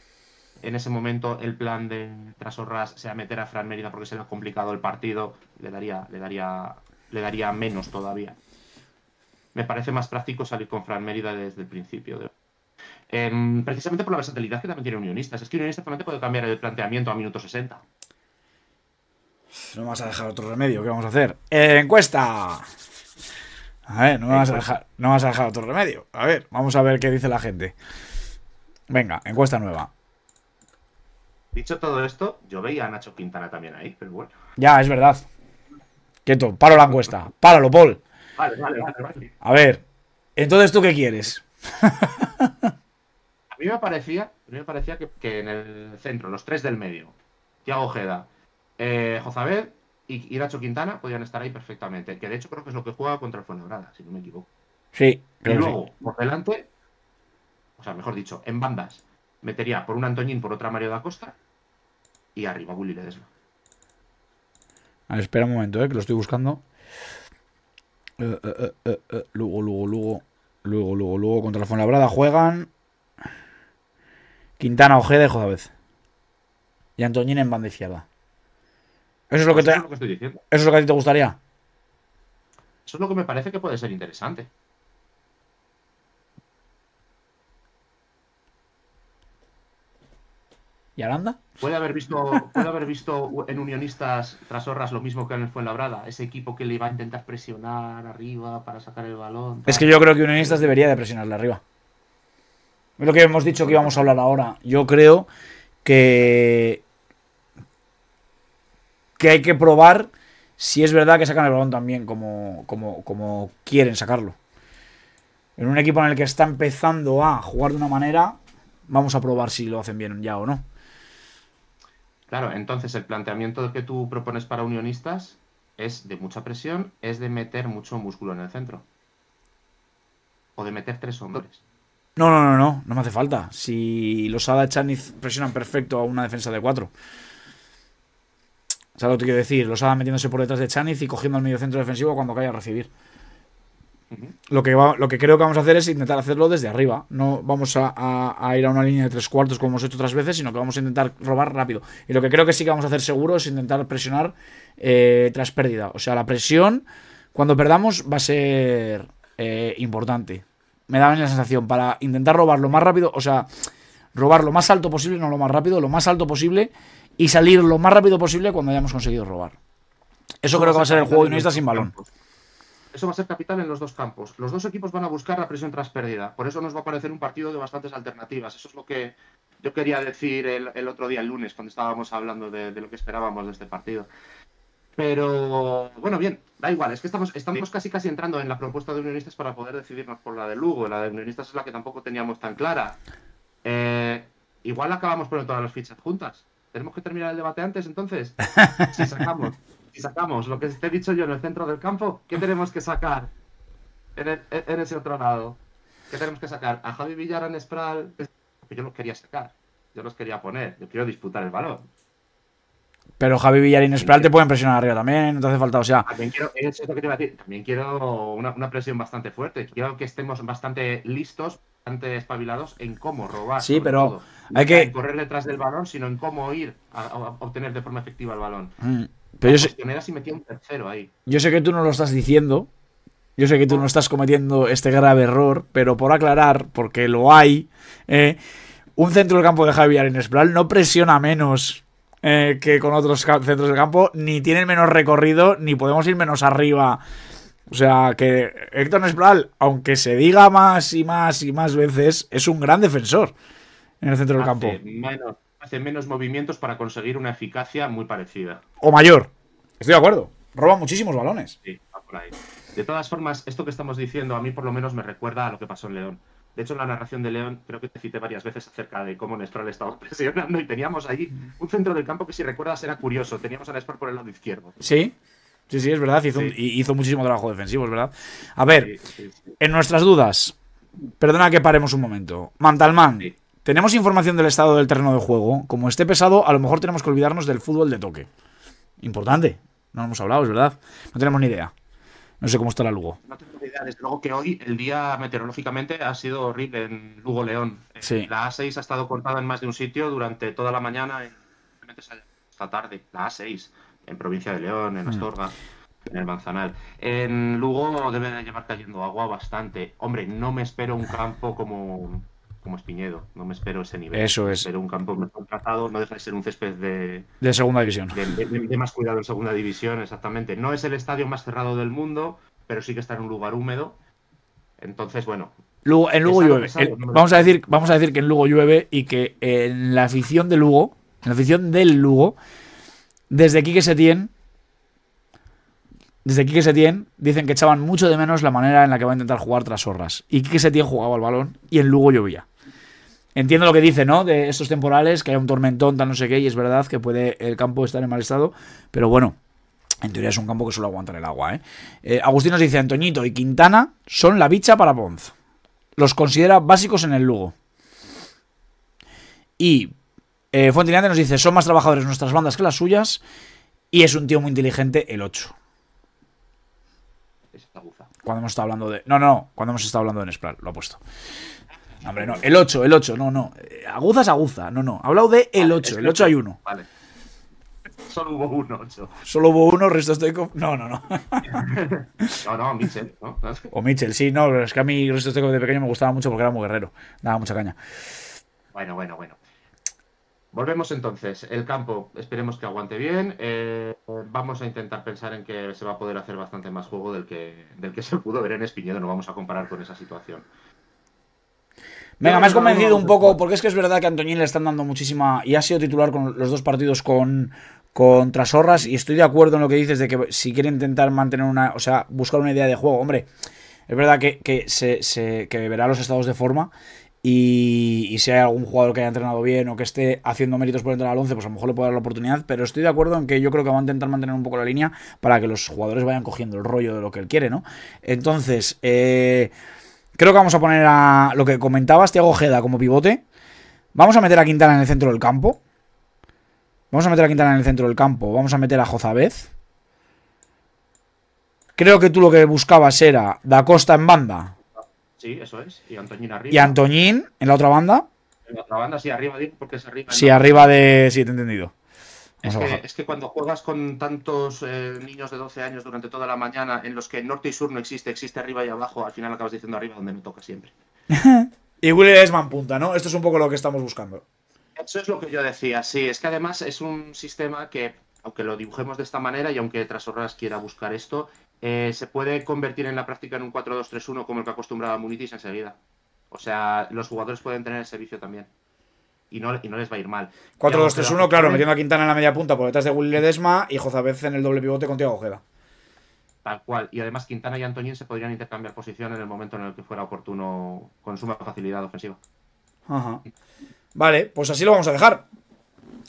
Speaker 2: en ese momento el plan de Trasorras sea meter a Fran Mérida porque será complicado el partido, le daría, le daría, le daría menos todavía. Me parece más práctico salir con Fran Mérida desde el principio. Em, precisamente por la versatilidad que también tiene Unionistas. Es que Unionistas también puede cambiar el planteamiento a minuto 60.
Speaker 1: No vas a dejar otro remedio, ¿qué vamos a hacer? Eh, encuesta. A ver, no vas a dejar, no vas a dejar otro remedio. A ver, vamos a ver qué dice la gente. Venga, encuesta nueva.
Speaker 2: Dicho todo esto, yo veía a Nacho Quintana también ahí, pero bueno.
Speaker 1: Ya, es verdad. Quieto, paro la encuesta. Páralo, Paul.
Speaker 2: Vale, vale, vale, vale.
Speaker 1: A ver, entonces tú qué quieres. a
Speaker 2: mí me parecía, me parecía que, en el centro, los tres del medio, Tiago Ojeda, eh, y, Nacho Quintana podían estar ahí perfectamente. Que de hecho creo que es lo que juega contra el Fuenlabrada, si no me equivoco.
Speaker 1: Sí. pero y luego,
Speaker 2: por delante, o sea, mejor dicho, en bandas, metería por un Antoñín, por otra Mario da Costa y arriba Willy Ledesma.
Speaker 1: A ver, espera un momento, ¿eh? que lo estoy buscando. Eh, eh, eh, luego, luego, luego. Luego, luego, luego contra la Fuenlabrada juegan. Quintana, Ojeda y vez. Y Antoñín en banda izquierda. Eso es lo que, te... ¿Eso es lo que a ti te gustaría?
Speaker 2: Eso es lo que me parece que puede ser interesante. ¿Y Aranda? Puede haber visto, puede haber visto en Unionistas horas lo mismo que en el Fuenlabrada, ese equipo que le iba a intentar presionar arriba para sacar el balón. Es
Speaker 1: que yo creo que Unionistas debería de presionarle arriba. Es lo que hemos dicho que íbamos a hablar ahora. Yo creo que que hay que probar si es verdad que sacan el balón también como, como quieren sacarlo. En un equipo en el que está empezando a jugar de una manera, vamos a probar si lo hacen bien ya o no.
Speaker 2: Claro, entonces el planteamiento que tú propones para unionistas es de mucha presión, es de meter mucho músculo en el centro. O de meter tres hombres.
Speaker 1: No, no, no, no, no me hace falta. Si los Ada Chaniz presionan perfecto a una defensa de cuatro. ¿Sabes lo que quiero decir? Los Ada metiéndose por detrás de Chaniz y cogiendo el medio centro defensivo cuando caiga a recibir. Lo que, lo que creo que vamos a hacer es intentar hacerlo desde arriba. No vamos a, ir a una línea de tres cuartos como hemos hecho otras veces, sino que vamos a intentar robar rápido. Y lo que creo que sí que vamos a hacer seguro es intentar presionar eh, tras pérdida. O sea, la presión cuando perdamos va a ser eh, importante. Me da la sensación para intentar robar lo más rápido, o sea, robar lo más alto posible, no lo más rápido, lo más alto posible y salir lo más rápido posible cuando hayamos conseguido robar.
Speaker 2: Eso creo que va a ser el juego y no está sin balón. Eso va a ser capital en los dos campos. Los dos equipos van a buscar la presión tras pérdida. Por eso nos va a parecer un partido de bastantes alternativas. Eso es lo que yo quería decir el, otro día, el lunes, cuando estábamos hablando de, lo que esperábamos de este partido. Pero bueno, bien, da igual. Es que estamos, estamos casi casi entrando en la propuesta de Unionistas para poder decidirnos por la de Lugo. La de Unionistas es la que tampoco teníamos tan clara. Eh, igual acabamos poniendo todas las fichas juntas. Tenemos que terminar el debate antes, entonces. Si sacamos. Si sacamos lo que te he dicho yo en el centro del campo, ¿qué tenemos que sacar en, ese otro lado? ¿Qué tenemos que sacar? A Javi Villar, a que yo los quería sacar, yo los quería poner, yo quiero disputar el balón.
Speaker 1: Pero Javi Villar y Nespral te pueden presionar arriba también, no hace falta, o sea...
Speaker 2: También quiero, una, presión bastante fuerte, quiero que estemos bastante listos bastante espabilados en cómo robar. Sí, pero hay que... correr detrás del balón, sino en cómo ir a, obtener de forma efectiva el balón. Mm. Pero yo sé, ahí.
Speaker 1: Yo sé que tú no lo estás diciendo. Yo sé que tú no estás cometiendo este grave error, pero por aclarar, porque lo hay, eh, un centro del campo de Javier Nespral no presiona menos eh, que con otros centros del campo, ni tienen menos recorrido, ni podemos ir menos arriba. O sea, que Héctor Nespral, aunque se diga más y más y más veces, es un gran defensor en el centro del campo
Speaker 2: hace menos movimientos para conseguir una eficacia muy parecida.
Speaker 1: O mayor. Estoy de acuerdo. Roba muchísimos balones. Sí,
Speaker 2: va por ahí. De todas formas, esto que estamos diciendo a mí por lo menos me recuerda a lo que pasó en León. De hecho, en la narración de León, creo que te cité varias veces acerca de cómo Néstor le estaba presionando y teníamos allí un centro del campo que, si recuerdas, era curioso. Teníamos a Néstor por el lado izquierdo.
Speaker 1: Sí, sí, sí, es verdad. Hizo, hizo muchísimo trabajo defensivo, es verdad. A ver, en nuestras dudas, perdona que paremos un momento. Mantalman, tenemos información del estado del terreno de juego. Como esté pesado, a lo mejor tenemos que olvidarnos del fútbol de toque. Importante. No hemos hablado, es verdad. No tenemos ni idea. No sé cómo estará Lugo. No
Speaker 2: tengo idea. Desde luego que hoy el día meteorológicamente ha sido horrible en Lugo León. Eh, sí. La A6 ha estado cortada en más de un sitio durante toda la mañana, esta tarde. La A6, en provincia de León, en mm. Astorga. en el Manzanal. En Lugo debe de llevar cayendo agua bastante. Hombre, no me espero un campo como como es Piñedo. No me espero ese nivel. Eso es. Pero un campo mejor tratado no deja de ser un césped de. De segunda división. De, más cuidado en segunda división, exactamente. No es el estadio más cerrado del mundo, pero sí que está en un lugar húmedo. Entonces, bueno. en Lugo llueve. Eh, vamos, a
Speaker 1: decir, vamos a decir que en Lugo llueve y que eh, en la afición de Lugo, en la afición del Lugo, desde aquí que se tienen desde aquí se Setién dicen que echaban mucho de menos la manera en la que va a intentar jugar tras horras. Y que se Setién jugaba al balón y en Lugo llovía. Entiendo lo que dice, ¿no? De estos temporales, que hay un tormentón, tal no sé qué, y es verdad que puede el campo estar en mal estado, pero bueno, en teoría es un campo que suele aguantar el agua, ¿eh? eh Agustín nos dice, Antoñito y Quintana son la bicha para Ponz. Los considera básicos en el Lugo. Y eh, nos dice, son más trabajadores nuestras bandas que las suyas y es un tío muy inteligente el 8. Cuando hemos estado hablando de... No, no, cuando hemos estado hablando de Nesplar, lo ha puesto. Hombre, no, el 8, el 8, no, no. Aguza es aguza, no, no. Hablado de el 8, el 8 hay uno.
Speaker 2: Vale. Solo hubo uno, 8.
Speaker 1: Solo hubo uno, resto estoy No, no, no.
Speaker 2: no, no, Mitchell, O
Speaker 1: Mitchell, sí, no, es que a mí resto estoy de pequeño me gustaba mucho porque era muy guerrero. Daba mucha caña.
Speaker 2: Bueno, bueno, bueno. Volvemos entonces. El campo, esperemos que aguante bien. Eh, vamos a intentar pensar en que se va a poder hacer bastante más juego del que, del que se pudo ver en Espiñedo. No vamos a comparar con esa situación. Venga, me has convencido un
Speaker 1: poco, porque es que es verdad que a Antoñín le están dando muchísima. Y ha sido titular con los dos partidos con, con zorras Y estoy de acuerdo en lo que dices de que si quiere intentar mantener una. O sea, buscar una idea de juego. Hombre, es verdad que, que se, verá los estados de forma. Y, si hay algún jugador que haya entrenado bien o que esté haciendo méritos por entrar al 11, pues a lo mejor le puede dar la oportunidad. Pero estoy de acuerdo en que yo creo que va a intentar mantener un poco la línea para que los jugadores vayan cogiendo el rollo de lo que él quiere, ¿no? Entonces, eh. Creo que vamos a poner a lo que comentabas, Tiago Ojeda como pivote. Vamos a meter a Quintana en el centro del campo. Vamos a meter a Quintana en el centro del campo. Vamos a meter a Jozabez. Creo que tú lo que buscabas era Da Costa en banda.
Speaker 2: Sí, eso es. Y Antoñín arriba. Y Antoñín
Speaker 1: en la otra banda.
Speaker 2: En la otra banda, sí, arriba, porque es arriba. Sí, arriba
Speaker 1: de... Sí, te he entendido.
Speaker 2: Es que, cuando juegas con tantos eh, niños de 12 años durante toda la mañana, en los que norte y sur no existe, existe arriba y abajo, al final acabas diciendo arriba donde me toca siempre.
Speaker 1: y Willy Esman punta, ¿no? Esto es un poco lo que estamos buscando.
Speaker 2: Eso es lo que yo decía, sí. Es que además es un sistema que, aunque lo dibujemos de esta manera y aunque horas quiera buscar esto, eh, se puede convertir en la práctica en un 4-2-3-1 como el que acostumbraba Munitis enseguida. O sea, los jugadores pueden tener ese servicio también y no, les va a ir mal. 4-2-3-1, claro, metiendo
Speaker 1: a Quintana en la media punta por detrás de Will Ledesma y Jozabez en el doble pivote con Tiago Ojeda.
Speaker 2: Tal cual. Y además Quintana y Antoñín se podrían intercambiar posición en el momento en el que fuera oportuno con suma facilidad ofensiva.
Speaker 1: Vale, pues así lo vamos a dejar.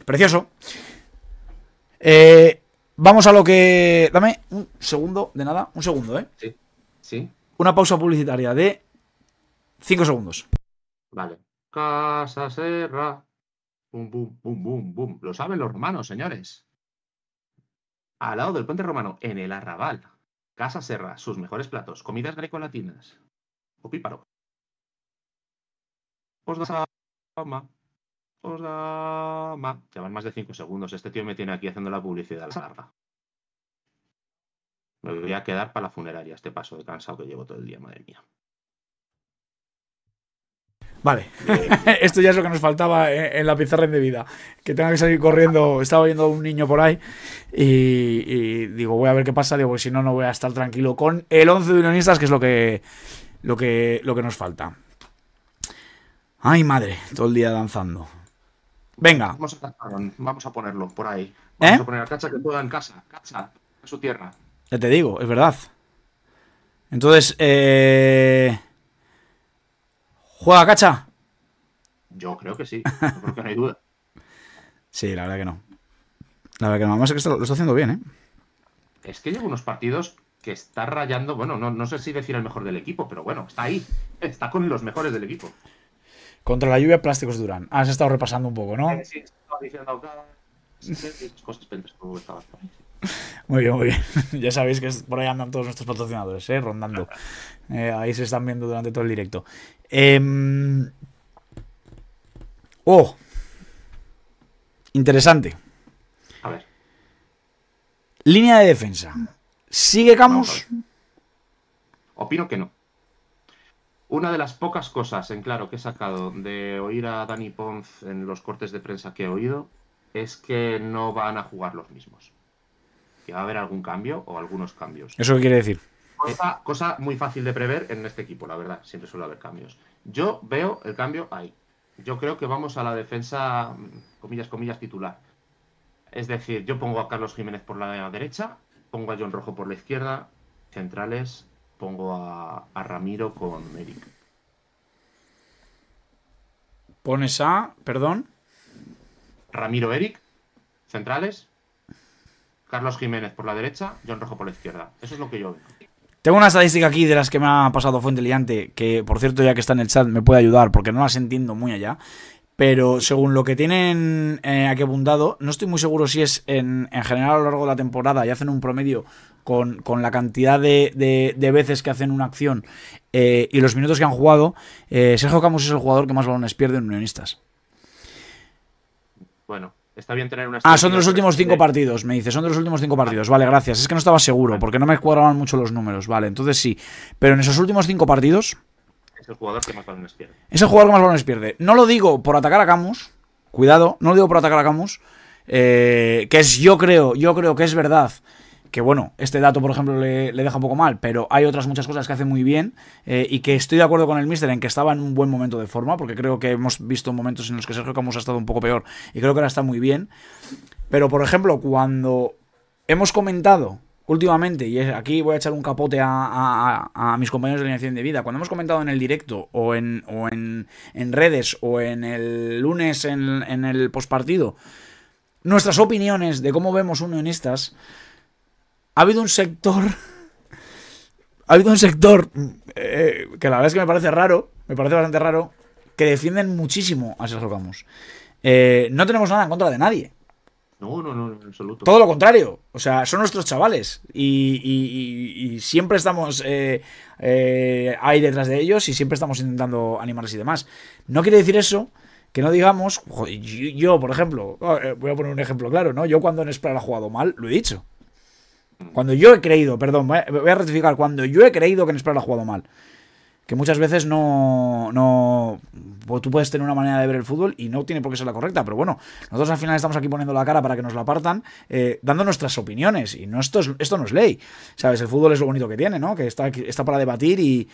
Speaker 1: Precioso. Eh, vamos a lo que. Dame un segundo, de nada. Un segundo, ¿eh? Sí. Sí. Una pausa publicitaria de 5 segundos.
Speaker 2: Vale. Casa Serra. Bum, bum, bum, bum, bum. Lo saben los romanos, señores. Al lado del puente romano, en el arrabal. Casa Serra, sus mejores platos, comidas grecolatinas. O píparo. Os da ama. Os da ama. Llevan más de 5 segundos. Este tío me tiene aquí haciendo la publicidad larga. Me voy a quedar para la funeraria este paso de cansado que llevo todo el día, madre mía.
Speaker 1: Vale, esto ya es lo que nos faltaba eh, en, la pizarra indebida, que tenga que salir corriendo, estaba viendo un niño por ahí y, digo, voy a ver qué pasa, digo, pues si no, no voy a estar tranquilo con el 11 de unionistas, que es lo que, lo que, lo que nos falta. Ay, madre, todo el día danzando. Venga.
Speaker 2: Vamos a, ponerlo por ahí. ¿Eh? Vamos a poner a Cacha que pueda en casa. Cacha, en su tierra.
Speaker 1: Ya te digo, es verdad. Entonces, eh... ¿Juega Cacha?
Speaker 2: Yo creo que sí, creo que no hay duda.
Speaker 1: sí, la verdad que no. La verdad que no, además que lo está haciendo bien, ¿eh?
Speaker 2: Es que lleva unos partidos que está rayando, bueno, no, no sé si decir el mejor del equipo, pero bueno, está ahí, está con los mejores del equipo.
Speaker 1: Contra la lluvia, plásticos Durán. Has estado repasando un poco, ¿no? Sí,
Speaker 2: sí, estaba diciendo cosas
Speaker 1: Muy bien, muy bien. Ya sabéis que por ahí andan todos nuestros patrocinadores, ¿eh? rondando. Eh, ahí se están viendo durante todo el directo. Em, oh, interesante. A ver. Línea de defensa. ¿Sigue Camus?
Speaker 2: Opino que no. Una de las pocas cosas en claro que he sacado de oír a Dani Pons en los cortes de prensa que he oído es que no van a jugar los mismos que va a haber algún cambio o algunos cambios.
Speaker 1: ¿Eso qué quiere decir?
Speaker 2: Cosa, muy fácil de prever en este equipo, la verdad. Siempre suele haber cambios. Yo veo el cambio ahí. Yo creo que vamos a la defensa, comillas, comillas, titular. Es decir, yo pongo a Carlos Jiménez por la derecha, pongo a John Rojo por la izquierda, centrales, pongo a Ramiro con Eric.
Speaker 1: Pones a, perdón.
Speaker 2: Ramiro Eric, centrales, Carlos Jiménez por la derecha, John Rojo por la izquierda. Eso es lo que yo veo.
Speaker 1: Tengo una estadística aquí de las que me ha pasado Fuente Liante, que por cierto, ya que está en el chat, me puede ayudar porque no las entiendo muy allá. Pero según lo que tienen eh, aquí abundado, no estoy muy seguro si es en, general a lo largo de la temporada y hacen un promedio con, la cantidad de, veces que hacen una acción eh, y los minutos que han jugado. Eh, Sergio Camus es el jugador que más balones pierde en Unionistas.
Speaker 2: Bueno, Está bien tener una Ah, son de los últimos cinco
Speaker 1: partidos, me dice. Son de los últimos cinco ah. partidos. Vale, gracias. Es que no estaba seguro, porque no me cuadraban mucho los números. Vale, entonces sí. Pero en esos últimos cinco partidos.
Speaker 2: Es el jugador que más balones pierde.
Speaker 1: Es el jugador que más balones pierde. No lo digo por atacar a Camus. Cuidado, no lo digo por atacar a Camus. Eh, que es, yo creo, yo creo que es verdad que bueno, este dato por ejemplo le, deja un poco mal, pero hay otras muchas cosas que hace muy bien eh, y que estoy de acuerdo con el Mister en que estaba en un buen momento de forma, porque creo que hemos visto momentos en los que Sergio Camus ha estado un poco peor y creo que ahora está muy bien. Pero por ejemplo, cuando hemos comentado últimamente, y aquí voy a echar un capote a, a, mis compañeros de la alineación de vida, cuando hemos comentado en el directo o en, en, redes o en el lunes en, el postpartido, nuestras opiniones de cómo vemos unionistas ha habido un sector. ha habido un sector eh, que la verdad es que me parece raro, me parece bastante raro, que defienden muchísimo a Sergio Ramos. Eh, no tenemos nada en contra de nadie.
Speaker 2: No, no, no, en absoluto.
Speaker 1: Todo lo contrario. O sea, son nuestros chavales. Y, siempre estamos eh, ahí detrás de ellos y siempre estamos intentando animarles y demás. No quiere decir eso que no digamos. yo, por ejemplo, oh, voy a poner un ejemplo claro, ¿no? Yo cuando en Esplar ha jugado mal, lo he dicho. Cuando yo he creído, perdón, voy a rectificar, cuando yo he creído que Nespera ha jugado mal. Que muchas veces no. no pues tú puedes tener una manera de ver el fútbol y no tiene por qué ser la correcta, pero bueno, nosotros al final estamos aquí poniendo la cara para que nos la apartan, eh, dando nuestras opiniones, y no, esto, esto no es ley. ¿Sabes? El fútbol es lo bonito que tiene, ¿no? Que está, está para debatir y.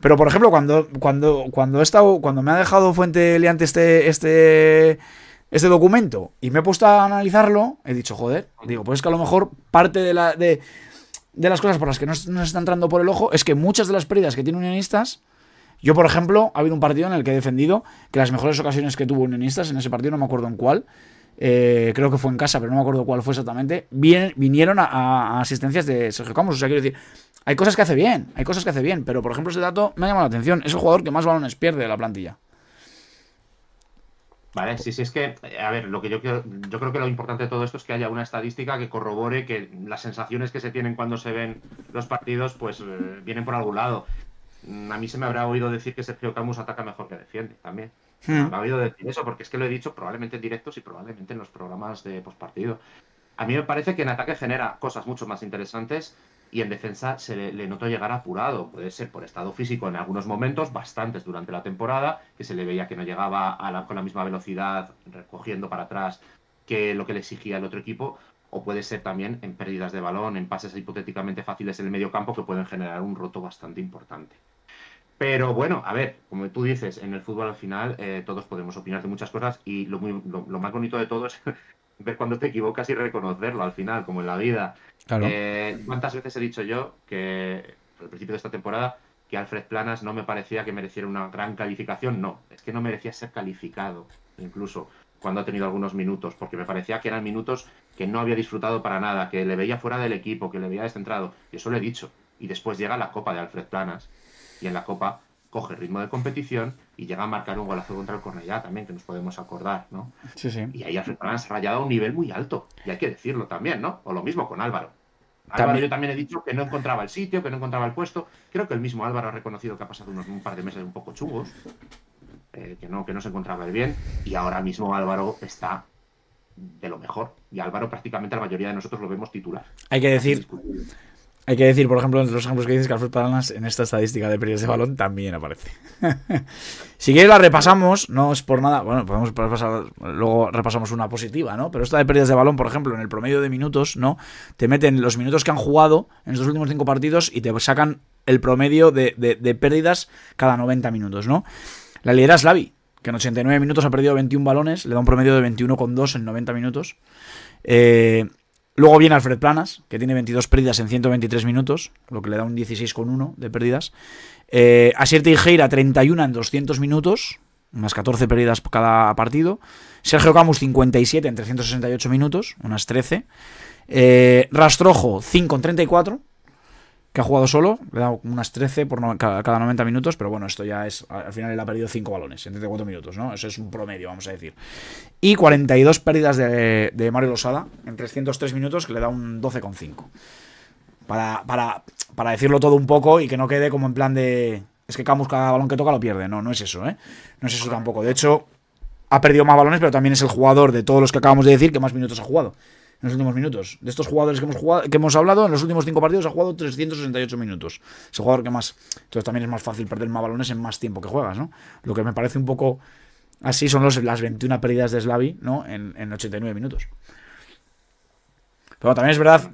Speaker 1: Pero por ejemplo, cuando, cuando, cuando, he estado, cuando me ha dejado Fuente Leante este. este este documento y me he puesto a analizarlo, he dicho, joder, digo, pues es que a lo mejor parte de, la, de, las cosas por las que nos, nos está entrando por el ojo es que muchas de las pérdidas que tiene Unionistas, yo por ejemplo, ha habido un partido en el que he defendido que las mejores ocasiones que tuvo Unionistas en ese partido, no me acuerdo en cuál, eh, creo que fue en casa, pero no me acuerdo cuál fue exactamente, vinieron a, asistencias de Sergio Camus. O sea, quiero decir, hay cosas que hace bien, hay cosas que hace bien, pero por ejemplo ese dato me ha llamado la atención. Es el jugador que más balones pierde de la plantilla.
Speaker 2: Vale, sí, sí, es que, a ver, lo que yo yo creo que lo importante de todo esto es que haya una estadística que corrobore que las sensaciones que se tienen cuando se ven los partidos, pues eh, vienen por algún lado. Mm, a mí se me habrá oído decir que Sergio Camus ataca mejor que defiende también. Hmm. Me ha oído decir eso, porque es que lo he dicho probablemente en directos y probablemente en los programas de postpartido. A mí me parece que en ataque genera cosas mucho más interesantes y en defensa se le, notó llegar apurado, puede ser por estado físico en algunos momentos, bastantes durante la temporada, que se le veía que no llegaba con la misma velocidad recogiendo para atrás que lo que le exigía el otro equipo, o puede ser también en pérdidas de balón, en pases hipotéticamente fáciles en el medio campo que pueden generar un roto bastante importante. Pero bueno, a ver, como tú dices, en el fútbol al final eh, todos podemos opinar de muchas cosas y lo, lo más bonito de todo es ver cuando te equivocas y reconocerlo al final, como en la vida. Eh, ¿Cuántas veces he dicho yo que al principio de esta temporada que Alfred Planas no me parecía que mereciera una gran calificación? No, es que no merecía ser calificado, incluso cuando ha tenido algunos minutos, porque me parecía que eran minutos que no había disfrutado para nada, que le veía fuera del equipo, que le veía descentrado, y eso lo he dicho. Y después llega la Copa de Alfred Planas, y en la Copa coge ritmo de competición y llega a marcar un golazo contra el Cornellá también, que nos podemos acordar, ¿no? Sí, sí. Y ahí han se ha rayado a un nivel muy alto, y hay que decirlo también, ¿no? O lo mismo con Álvaro. Álvaro yo también he dicho que no encontraba el sitio, que no encontraba el puesto. Creo que el mismo Álvaro ha reconocido que ha pasado unos un par de meses un poco chugos eh, que, no, que no se encontraba el bien, y ahora mismo Álvaro está de lo mejor. Y Álvaro prácticamente la mayoría de nosotros lo vemos titular.
Speaker 1: Hay que decir, hay que decir, por ejemplo, entre los ejemplos que dices que Alfred en esta estadística de pérdidas de balón también aparece. si quieres la repasamos, no es por nada. Bueno, podemos repasar, luego repasamos una positiva, ¿no? Pero esta de pérdidas de balón, por ejemplo, en el promedio de minutos, ¿no? Te meten los minutos que han jugado en estos últimos cinco partidos y te sacan el promedio de, pérdidas cada 90 minutos, ¿no? La lidera Slavi, que en 89 minutos ha perdido 21 balones, le da un promedio de 21,2 en 90 minutos. Eh, Luego viene Alfred Planas, que tiene 22 pérdidas en 123 minutos, lo que le da un 16,1 de pérdidas. Eh, Asier 31 en 200 minutos, unas 14 pérdidas cada partido. Sergio Camus, 57 en 368 minutos, unas 13. Eh, Rastrojo, 5 en 34, que ha jugado solo, le ha dado unas 13 por cada, 90 minutos, pero bueno, esto ya es, al final él ha perdido 5 balones en 34 minutos, ¿no? Eso es un promedio, vamos a decir. Y 42 pérdidas de, Mario Losada en 303 minutos, que le da un 12,5. Para, para, para decirlo todo un poco y que no quede como en plan de... Es que Camus cada balón que toca lo pierde, no, no es eso, ¿eh? No es eso tampoco. De hecho, ha perdido más balones, pero también es el jugador de todos los que acabamos de decir que más minutos ha jugado en los últimos minutos. De estos jugadores que hemos, que hemos hablado, en los últimos cinco partidos ha jugado 368 minutos. Es el jugador que más... Entonces también es más fácil perder más balones en más tiempo que juegas, ¿no? Lo que me parece un poco... Así son las 21 pérdidas de Slavi, ¿no? En, 89 minutos. Pero también es verdad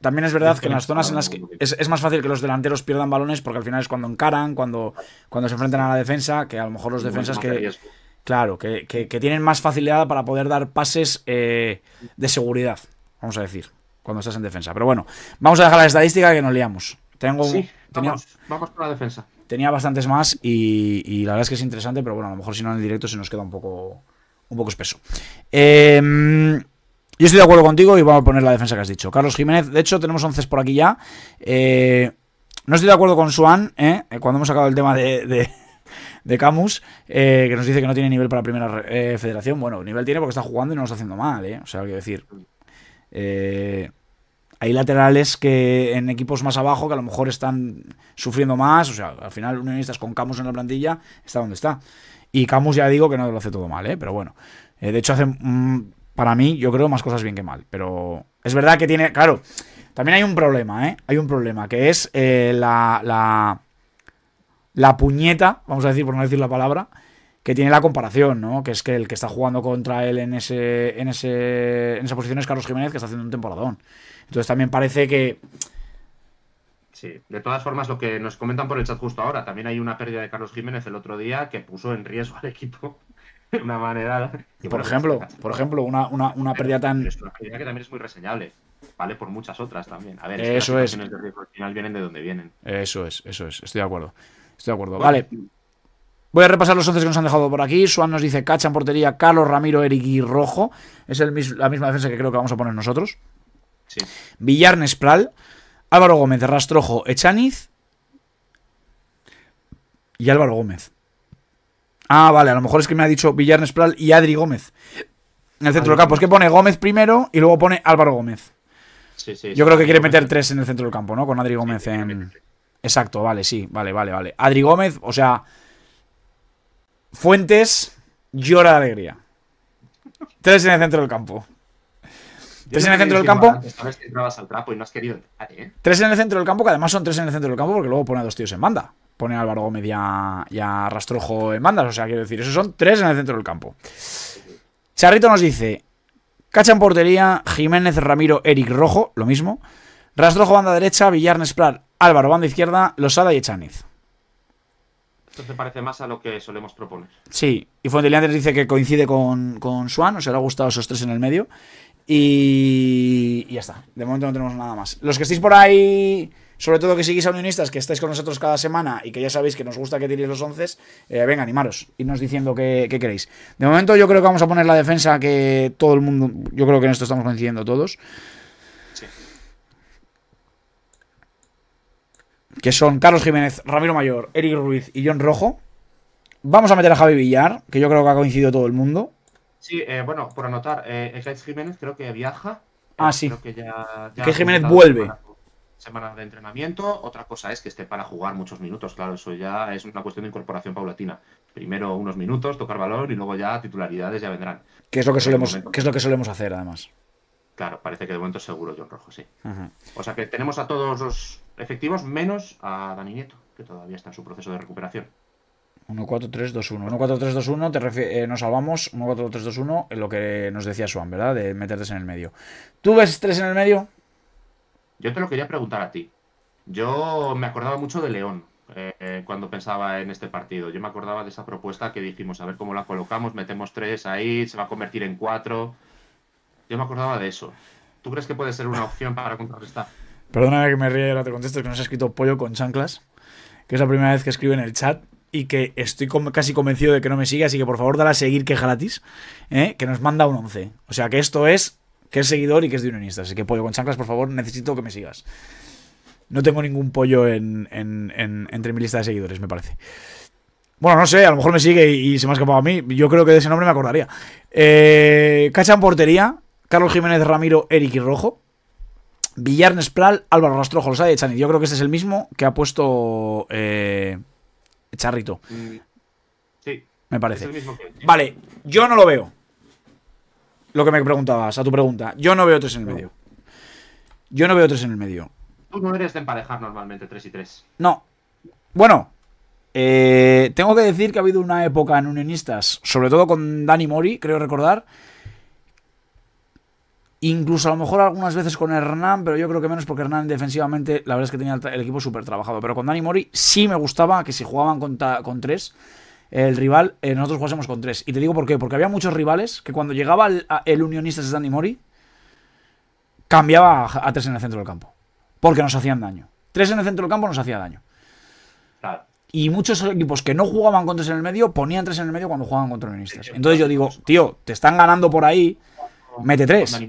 Speaker 1: también es verdad que en las zonas en las que es, más fácil que los delanteros pierdan balones porque al final es cuando encaran, cuando, cuando se enfrentan a la defensa, que a lo mejor los defensas que... Claro, que, tienen más facilidad para poder dar pases eh, de seguridad, vamos a decir, cuando estás en defensa. Pero bueno, vamos a dejar la estadística que nos liamos. Tengo, sí, vamos, la defensa. Tenía bastantes más y, y, la verdad es que es interesante, pero bueno, a lo mejor si no en el directo se nos queda un poco, un poco espeso. Eh, yo estoy de acuerdo contigo y vamos a poner la defensa que has dicho. Carlos Jiménez, de hecho tenemos 11 por aquí ya. Eh, no estoy de acuerdo con Swan... Eh, eh, cuando hemos sacado el tema de, Camus, eh, que nos dice que no tiene nivel para primera eh, federación. Bueno, nivel tiene porque está jugando y no está haciendo mal, ¿eh? O sea, que decir, eh, hay laterales que en equipos más abajo que a lo mejor están sufriendo más. O sea, al final Unionistas con Camus en la plantilla está donde está. Y Camus ya digo que no lo hace todo mal, ¿eh? pero bueno. Eh, de hecho hace, mm, para mí, yo creo más cosas bien que mal. Pero es verdad que tiene, claro, también hay un problema, ¿eh? Hay un problema que es eh, la, la, la puñeta, vamos a decir por no decir la palabra, que tiene la comparación, ¿no? Que es que el que está jugando contra él en ese, esa posición es Carlos Jiménez, que está haciendo un temporadón. Entonces también parece que.
Speaker 2: Sí, de todas formas, lo que nos comentan por el chat justo ahora, también hay una pérdida de Carlos Jiménez el otro día que puso en riesgo al equipo de una manera. Y por ejemplo,
Speaker 1: por ejemplo, una, pérdida tan. Es
Speaker 2: pérdida que también es muy reseñable. Vale, por muchas otras también. A ver, eso es. De riesgo al final vienen de donde vienen. Eso es, eso es. Estoy de acuerdo. Estoy de acuerdo. vale.
Speaker 1: Voy a repasar los 11 que nos han dejado por aquí. Suan nos dice Cacha portería, Carlos Ramiro, Eric Rojo. Es la misma defensa que creo que vamos a poner nosotros. Sí. Villar Nespral, Álvaro Gómez, Rastrojo, Echaniz y Álvaro Gómez. Ah, vale, a lo mejor es que me ha dicho Villar Nespral y Adri Gómez. En el centro del campo. Es que pone Gómez primero y luego pone Álvaro Gómez.
Speaker 2: Sí, sí, Yo creo que
Speaker 1: quiere meter tres en el centro del campo, ¿no? Con Adri Gómez en. Exacto, vale, sí, vale, vale, vale. Adri Gómez, o sea, Fuentes llora de alegría. Tres en el centro del campo.
Speaker 2: Tres en el centro del campo. Tres
Speaker 1: en el centro del campo, que además son tres en el centro del campo, porque luego pone a dos tíos en banda. Pone a Álvaro Gómez y a, Rastrojo en bandas. O sea, quiero decir, esos son tres en el centro del campo. Charrito nos dice: Cacha en portería, Jiménez, Ramiro, Eric Rojo, lo mismo. Rastrojo, banda derecha, Villar, Nesplar, Álvaro, banda izquierda, Losada y Echaniz.
Speaker 2: Esto parece más a lo que solemos proponer.
Speaker 1: Sí, y Fondeliantes dice que coincide con, con Swan, os le ha gustado esos tres en el medio. Y, ya está, de momento no tenemos nada más. Los que estéis por ahí, sobre todo que seguís a Unionistas, que estáis con nosotros cada semana y que ya sabéis que nos gusta que tiréis los once, eh, venga, animaros, nos diciendo qué queréis. De momento yo creo que vamos a poner la defensa que todo el mundo, yo creo que en esto estamos coincidiendo todos. que son Carlos Jiménez, Ramiro Mayor, Eric Ruiz y John Rojo. Vamos a meter a Javi Villar, que yo creo que ha coincidido todo el mundo.
Speaker 2: Sí, eh, bueno, por anotar, eh, Jiménez creo que viaja. Eh, ah, sí. Creo que ya, que Jiménez vuelve. Semana de entrenamiento. Otra cosa es que esté para jugar muchos minutos, claro, eso ya es una cuestión de incorporación paulatina. Primero unos minutos, tocar valor y luego ya titularidades ya vendrán.
Speaker 1: ¿Qué es lo que solemos, qué es lo que solemos hacer,
Speaker 2: además. Claro, parece que de momento es seguro John Rojo, sí. O sea que tenemos a todos los efectivos menos a Dani Nieto, que todavía está en su proceso de recuperación.
Speaker 1: 1-4-3-2-1. 1-4-3-2-1, te refi. Eh, nos salvamos. 1-4-3-2-1, lo que nos decía Swan, ¿verdad? De metertes en el medio. ¿Tú ves tres en el medio?
Speaker 2: Yo te lo quería preguntar a ti. Yo me acordaba mucho de León eh, eh, cuando pensaba en este partido. Yo me acordaba de esa propuesta que dijimos, a ver cómo la colocamos, metemos tres ahí, se va a convertir en cuatro. Yo me acordaba de eso. ¿Tú crees que puede ser una opción para contrarrestar?
Speaker 1: Perdóname que me ríe ahora te contesto que nos ha escrito Pollo con chanclas, que es la primera vez que escribe en el chat y que estoy casi convencido de que no me sigas así que por favor dale a seguir que es gratis, ¿eh? que nos manda un 11. O sea que esto es que es seguidor y que es de unionista. Así que Pollo con chanclas, por favor, necesito que me sigas. No tengo ningún pollo entre mi lista de seguidores, me parece. Bueno, no sé, a lo mejor me sigue y, se me ha escapado a mí. Yo creo que de ese nombre me acordaría. Eh, Cacha portería, Carlos Jiménez Ramiro, Eric y Rojo. Villar Nespral, Álvaro Rastrojo, los sabe Echani. Yo creo que ese es el mismo que ha puesto eh, Charrito.
Speaker 2: Sí.
Speaker 1: Me parece. Vale, yo no lo veo. Lo que me preguntabas, a tu pregunta. Yo no veo tres en el medio. Yo no veo tres en el medio.
Speaker 2: Tú no eres de emparejar normalmente tres y tres.
Speaker 1: No. Bueno, eh, tengo que decir que ha habido una época en Unionistas, sobre todo con Dani Mori, creo recordar, Incluso a lo mejor algunas veces con Hernán, pero yo creo que menos porque Hernán defensivamente la verdad es que tenía el, equipo súper trabajado. Pero con Dani Mori sí me gustaba que si jugaban con, tres, el rival, eh, nosotros jugásemos con tres. Y te digo por qué, porque había muchos rivales que cuando llegaba el, unionista de Dani Mori, cambiaba a, tres en el centro del campo. Porque nos hacían daño. Tres en el centro del campo nos hacía daño. Y muchos equipos que no jugaban con tres en el medio, ponían tres en el medio cuando jugaban contra unionistas. Entonces yo digo, tío, te están ganando por ahí Mete tres.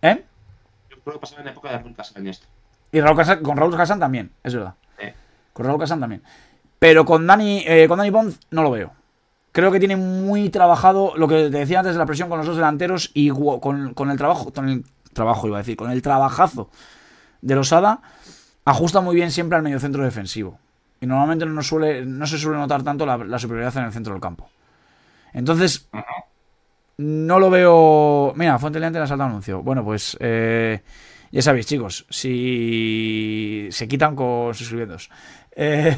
Speaker 1: ¿Eh?
Speaker 2: Yo creo que en la época de Raúl esto.
Speaker 1: Y con Raúl Casán también, es verdad. Con Raúl Casán también. Pero con Dani, eh, con Dani no lo veo. Creo que tiene muy trabajado lo que te decía antes de la presión con los dos delanteros y con, el trabajo, con el trabajo iba a decir, con el trabajazo de Losada, ajusta muy bien siempre al mediocentro defensivo. Y normalmente no, suele, no se suele notar tanto la, superioridad en el centro del campo. Entonces, no lo veo... Mira, Fuente Leante le ha anuncio. Bueno, pues eh, ya sabéis, chicos, si se quitan con sus Eh,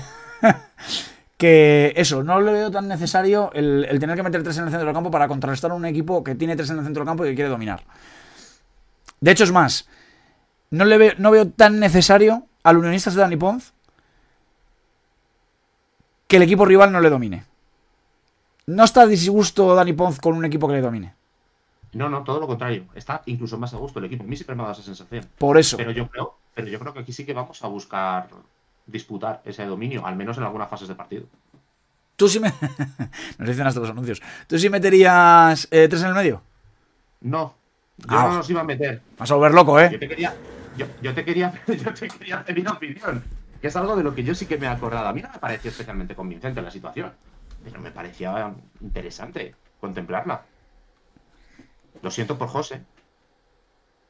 Speaker 1: que eso, no le veo tan necesario el, tener que meter tres en el centro del campo para contrarrestar a un equipo que tiene tres en el centro del campo y que quiere dominar. De hecho, es más, no, le veo, no veo tan necesario al unionista de Dani Ponz que el equipo rival no le domine no está disgusto Dani Ponz con un equipo que le domine.
Speaker 2: No, no, todo lo contrario. Está incluso más a gusto el equipo. A mí siempre me ha dado esa sensación. Por eso. Pero yo creo, pero yo creo que aquí sí que vamos a buscar disputar ese dominio, al menos en algunas fases de partido.
Speaker 1: Tú sí me. Nos dicen hasta los anuncios. ¿Tú sí meterías eh, tres en el medio? No.
Speaker 2: Yo ah, no nos iba a meter.
Speaker 1: Vas a volver loco, ¿eh? Yo te
Speaker 2: quería. Yo, te quería. Yo te quería opinión. Que es algo de lo que yo sí que me he acordado. A mí no me pareció especialmente convincente la situación pero me parecía interesante contemplarla. Lo siento por José.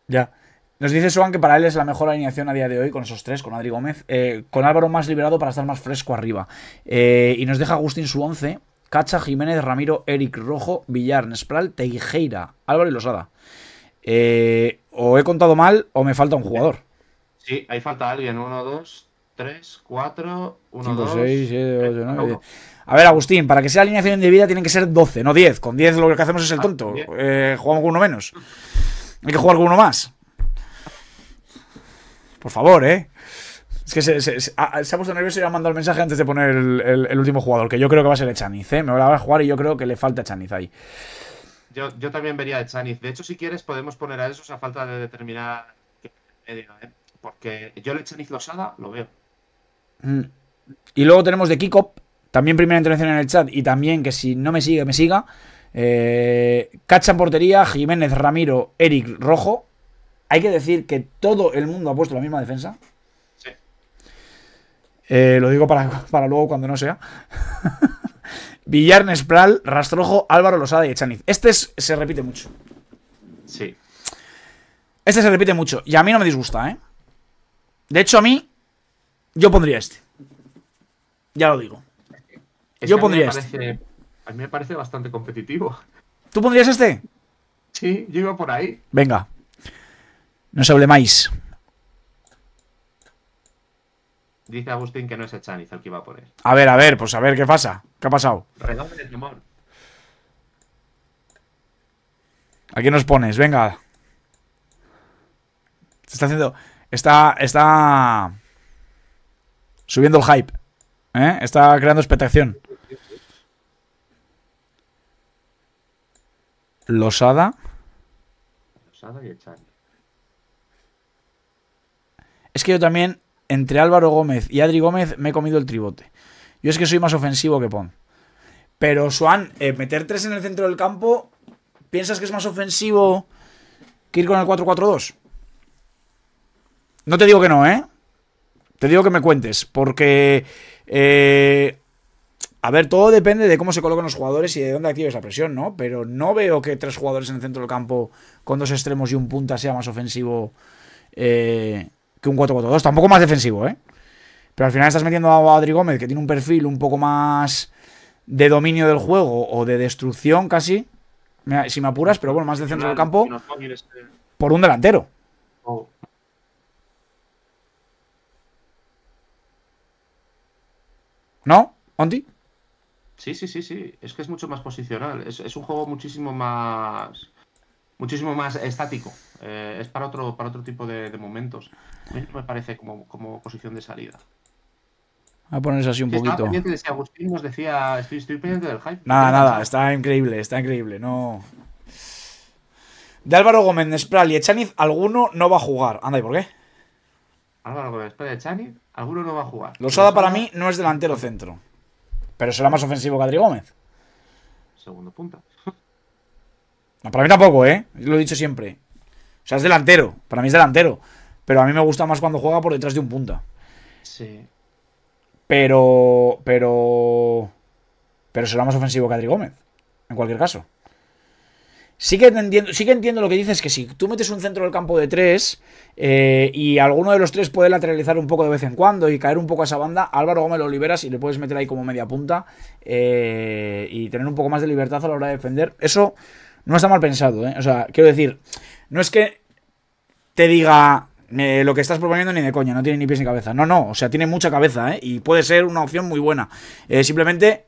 Speaker 1: Ya. Nos dice Swan que para él es la mejor alineación a día de hoy con esos tres, con Adri Gómez, eh, con Álvaro más liberado para estar más fresco arriba. Eh, y nos deja Agustín su once, Cacha, Jiménez, Ramiro, Eric Rojo, Villar, Nespral, Teijeira, Álvaro y Losada. Eh, o he contado mal o me falta un jugador.
Speaker 2: Sí, ahí falta alguien. Uno, dos, tres, cuatro, uno, dos... Seis,
Speaker 1: a ver, Agustín, para que sea alineación de vida tienen que ser 12, no 10. Con 10 lo que hacemos es el ah, tonto. Eh, jugamos con uno menos. Hay que jugar con uno más. Por favor, ¿eh? Es que se, se, ah, ha, puesto nervioso y ha mandado el mensaje antes de poner el, último jugador, que yo creo que va a ser Echaniz, ¿eh? Me va a jugar y yo creo que le falta Echaniz ahí.
Speaker 2: Yo, también vería a Echaniz. De hecho, si quieres, podemos poner a esos a falta de determinar medio, ¿eh? Porque yo el Echaniz Losada lo veo.
Speaker 1: Mm. Y luego tenemos de Kiko. También primera intervención en el chat y también que si no me sigue, me siga. Eh, Cacha portería, Jiménez, Ramiro, Eric, Rojo. Hay que decir que todo el mundo ha puesto la misma defensa. Sí. Eh, lo digo para, para, luego cuando no sea. Villar, Nespral, Rastrojo, Álvaro Losada y Echaniz. Este se repite mucho. Sí. Este se repite mucho. Y a mí no me disgusta, ¿eh? De hecho, a mí, yo pondría este.
Speaker 2: Ya lo digo. Yo pondría este. a mí me parece bastante competitivo. ¿Tú pondrías este? Sí, yo iba por ahí.
Speaker 1: Venga. No se hable más.
Speaker 2: Dice Agustín que no es Echaniz el que iba a poner.
Speaker 1: A ver, a ver, pues a ver qué pasa. ¿Qué ha pasado? Aquí nos pones? Venga. Se está haciendo. Está. Está. Subiendo el hype. ¿eh? Está creando expectación. Losada. Losada y Es que yo también, entre Álvaro Gómez y Adri Gómez, me he comido el tribote. Yo es que soy más ofensivo que Pon. Pero, Suan, eh, meter tres en el centro del campo, ¿piensas que es más ofensivo que ir con el 4-4-2? No te digo que no, ¿eh? Te digo que me cuentes, porque eh, a ver, todo depende de cómo se colocan los jugadores y de dónde actives la presión, ¿no? Pero no veo que tres jugadores en el centro del campo con dos extremos y un punta sea más ofensivo eh, que un 4-4-2. Tampoco más defensivo, ¿eh? Pero al final estás metiendo a Adri Gómez, que tiene un perfil un poco más de dominio del juego o de destrucción casi. si me apuras, pero bueno, más del centro del campo. Este. Por un delantero. Oh. ¿No? ¿Onti?
Speaker 2: Sí, sí, sí, sí. Es que es mucho más posicional. Es, un juego muchísimo más. Muchísimo más estático. Eh, es para otro, para otro tipo de, momentos. A mí me parece como, posición de salida.
Speaker 1: A ponerse así un poquito. de
Speaker 2: Agustín nos decía. Estoy, pendiente del hype. Nada, nada.
Speaker 1: Está increíble, está increíble. No. De Álvaro Gómez, Spral y Echaniz, alguno no va a jugar. Anda, ¿y por qué?
Speaker 2: Álvaro Gómez, Spral y Echaniz, alguno no va a jugar.
Speaker 1: Losada para mí no es delantero centro. Pero será más ofensivo que Adri Gómez. Segundo punta. No, para mí tampoco, ¿eh? Lo he dicho siempre. O sea, es delantero. Para mí es delantero. Pero a mí me gusta más cuando juega por detrás de un punta. Sí. Pero. Pero. Pero será más ofensivo que Gómez. En cualquier caso. Sí que, entiendo, entiendo lo que dices, que si tú metes un centro del campo de tres eh, y alguno de los tres puede lateralizar un poco de vez en cuando y caer un poco a esa banda, Álvaro Gómez lo liberas y le puedes meter ahí como media punta eh, y tener un poco más de libertad a la hora de defender. Eso no está mal pensado, ¿eh? O sea, quiero decir, no es que te diga lo que estás proponiendo ni de coña, no tiene ni pies ni cabeza. No, no, o sea, tiene mucha cabeza, ¿eh? Y puede ser una opción muy buena. Eh, simplemente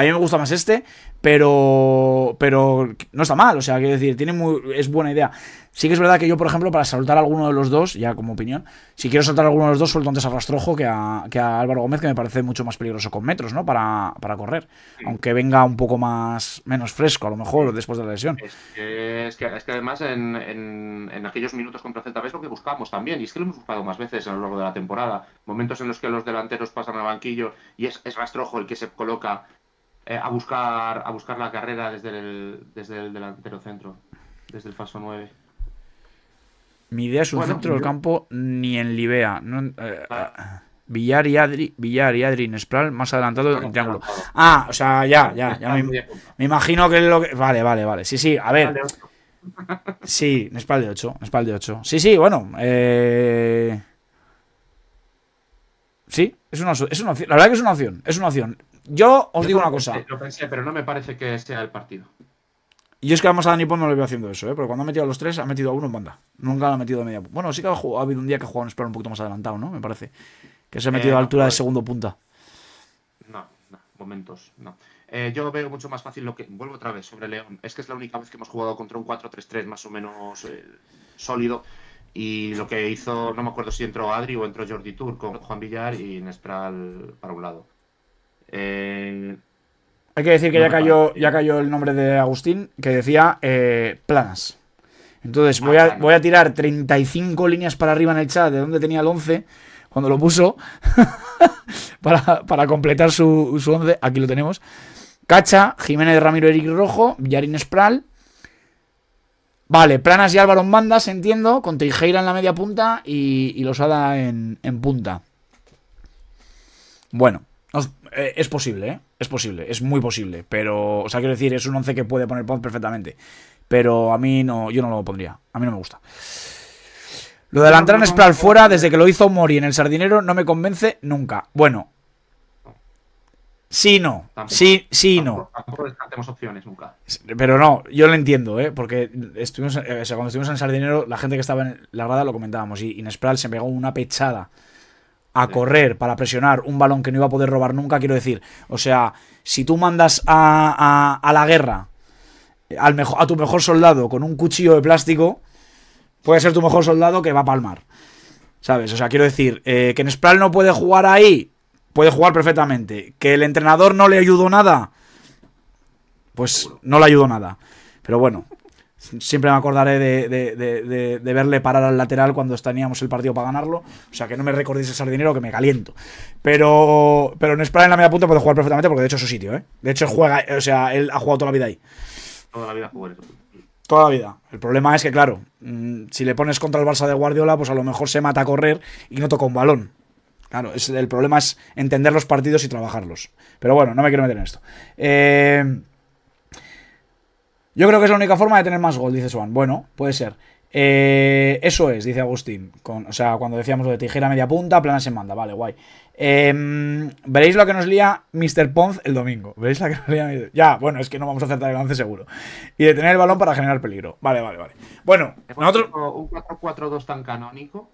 Speaker 1: a mí me gusta más este, pero pero no está mal, o sea, quiero decir, tiene muy, es buena idea. Sí que es verdad que yo, por ejemplo, para saltar alguno de los dos, ya como opinión, si quiero saltar alguno de los dos, suelto antes a Rastrojo que a, Álvaro Gómez, que me parece mucho más peligroso con metros, ¿no? Para, correr, aunque venga un poco más menos fresco, a lo mejor, después de la lesión. Es
Speaker 2: que, es que, además en, aquellos minutos con placenta es lo que buscamos también, y es que lo hemos buscado más veces a lo largo de la temporada, momentos en los que los delanteros pasan al banquillo y es, es Rastrojo el que se coloca eh, a, buscar, a buscar la carrera desde el, desde el delantero centro, desde el paso 9.
Speaker 1: Mi idea es un centro del campo ni en Libea. Eh, ah. Ah, Villar y Adri, Villar y Adri Nespral más adelantado en triángulo. ah, o sea, ya, ya, me, imagino que es lo que. Vale, vale, vale. Sí, sí, a ver. Sí, Nespal de 8, Nespal de 8. Sí, sí, bueno. Eh, sí, es una, es una opción. La verdad que es una opción. Es una opción. Yo os digo una cosa.
Speaker 2: Lo pensé, pero no me parece que sea el partido.
Speaker 1: Y es que además a Dani no le veo haciendo eso, ¿eh? pero cuando ha metido a los tres, ha metido a uno en banda. Nunca lo ha metido de media. Bueno, sí que ha, ha habido un día que ha jugado en un poquito más adelantado, ¿no? Me parece. Que se ha metido a la eh, altura de segundo punta.
Speaker 2: No, no, momentos, no. Eh, yo veo mucho más fácil lo que. Vuelvo otra vez sobre León. Es que es la única vez que hemos jugado contra un 4-3-3 más o menos eh, sólido. Y lo que hizo, no me acuerdo si entró Adri o entró Jordi Tour con Juan Villar y Nespral para un lado. Eh,
Speaker 1: Hay que decir que ya, cayó, ya cayó el nombre de Agustín, que decía eh, planas. Entonces voy a, voy a tirar 35 líneas para arriba en el chat de donde tenía el 11 cuando lo puso para, completar su, su 11. Aquí lo tenemos. Cacha, Jiménez Ramiro Eric Rojo, Yarin, Espral. Vale, Planas y Álvaro en bandas, entiendo, con Teijeira en la media punta y, y Losada en, en punta. Bueno, eh, es posible, ¿eh? Es posible, es muy posible. Pero, o sea, quiero decir, es un 11 que puede poner Pons perfectamente. Pero a mí no, yo no lo pondría. A mí no me gusta. Lo de adelantar a en fuera, desde que lo hizo Mori en el Sardinero, no me convence nunca. Bueno. Sí, no. sí, sí, no.
Speaker 2: opciones nunca. Pero no,
Speaker 1: yo lo entiendo, ¿eh? Porque estuvimos, eh, cuando estuvimos en el Sardinero, la gente que estaba en la grada lo comentábamos. Y Inespral se pegó una pechada a correr para presionar un balón que no iba a poder robar nunca, quiero decir, o sea, si tú mandas a, a, a la guerra eh, al a tu mejor soldado con un cuchillo de plástico, puede ser tu mejor soldado que va a palmar. ¿Sabes? O sea, quiero decir, eh, que que Nespral no puede jugar ahí, puede jugar perfectamente. Que el entrenador no le ayudó nada, pues no le ayudó nada. Pero bueno, Siempre me acordaré de, verle parar al lateral cuando teníamos el partido para ganarlo. O sea, que no me recordéis ese dinero que me caliento. Pero, pero en Spray en la media punta puede jugar perfectamente porque de hecho es su sitio, ¿eh? De hecho, juega, eh, o sea, él ha jugado toda la vida ahí. Toda la vida Toda la vida. El problema es que, claro, mm, si le pones contra el Barça de Guardiola, pues a lo mejor se mata a correr y no toca un balón. Claro, el problema es entender los partidos y trabajarlos. Pero bueno, no me quiero meter en esto. Eh. Yo creo que es la única forma de tener más gol, dice Swan. Bueno, puede ser. Eh, eso es, dice Agustín. o sea, cuando decíamos lo de tijera media punta, planas se manda. Vale, guay. Em, veréis lo que nos lía Mr. Ponz el domingo. Veréis la que nos lía. Ya, bueno, es que no vamos a acertar el lance seguro. Y de tener el balón para generar peligro. Vale, vale, vale.
Speaker 2: Bueno, nosotros. Un 4-4-2 tan canónico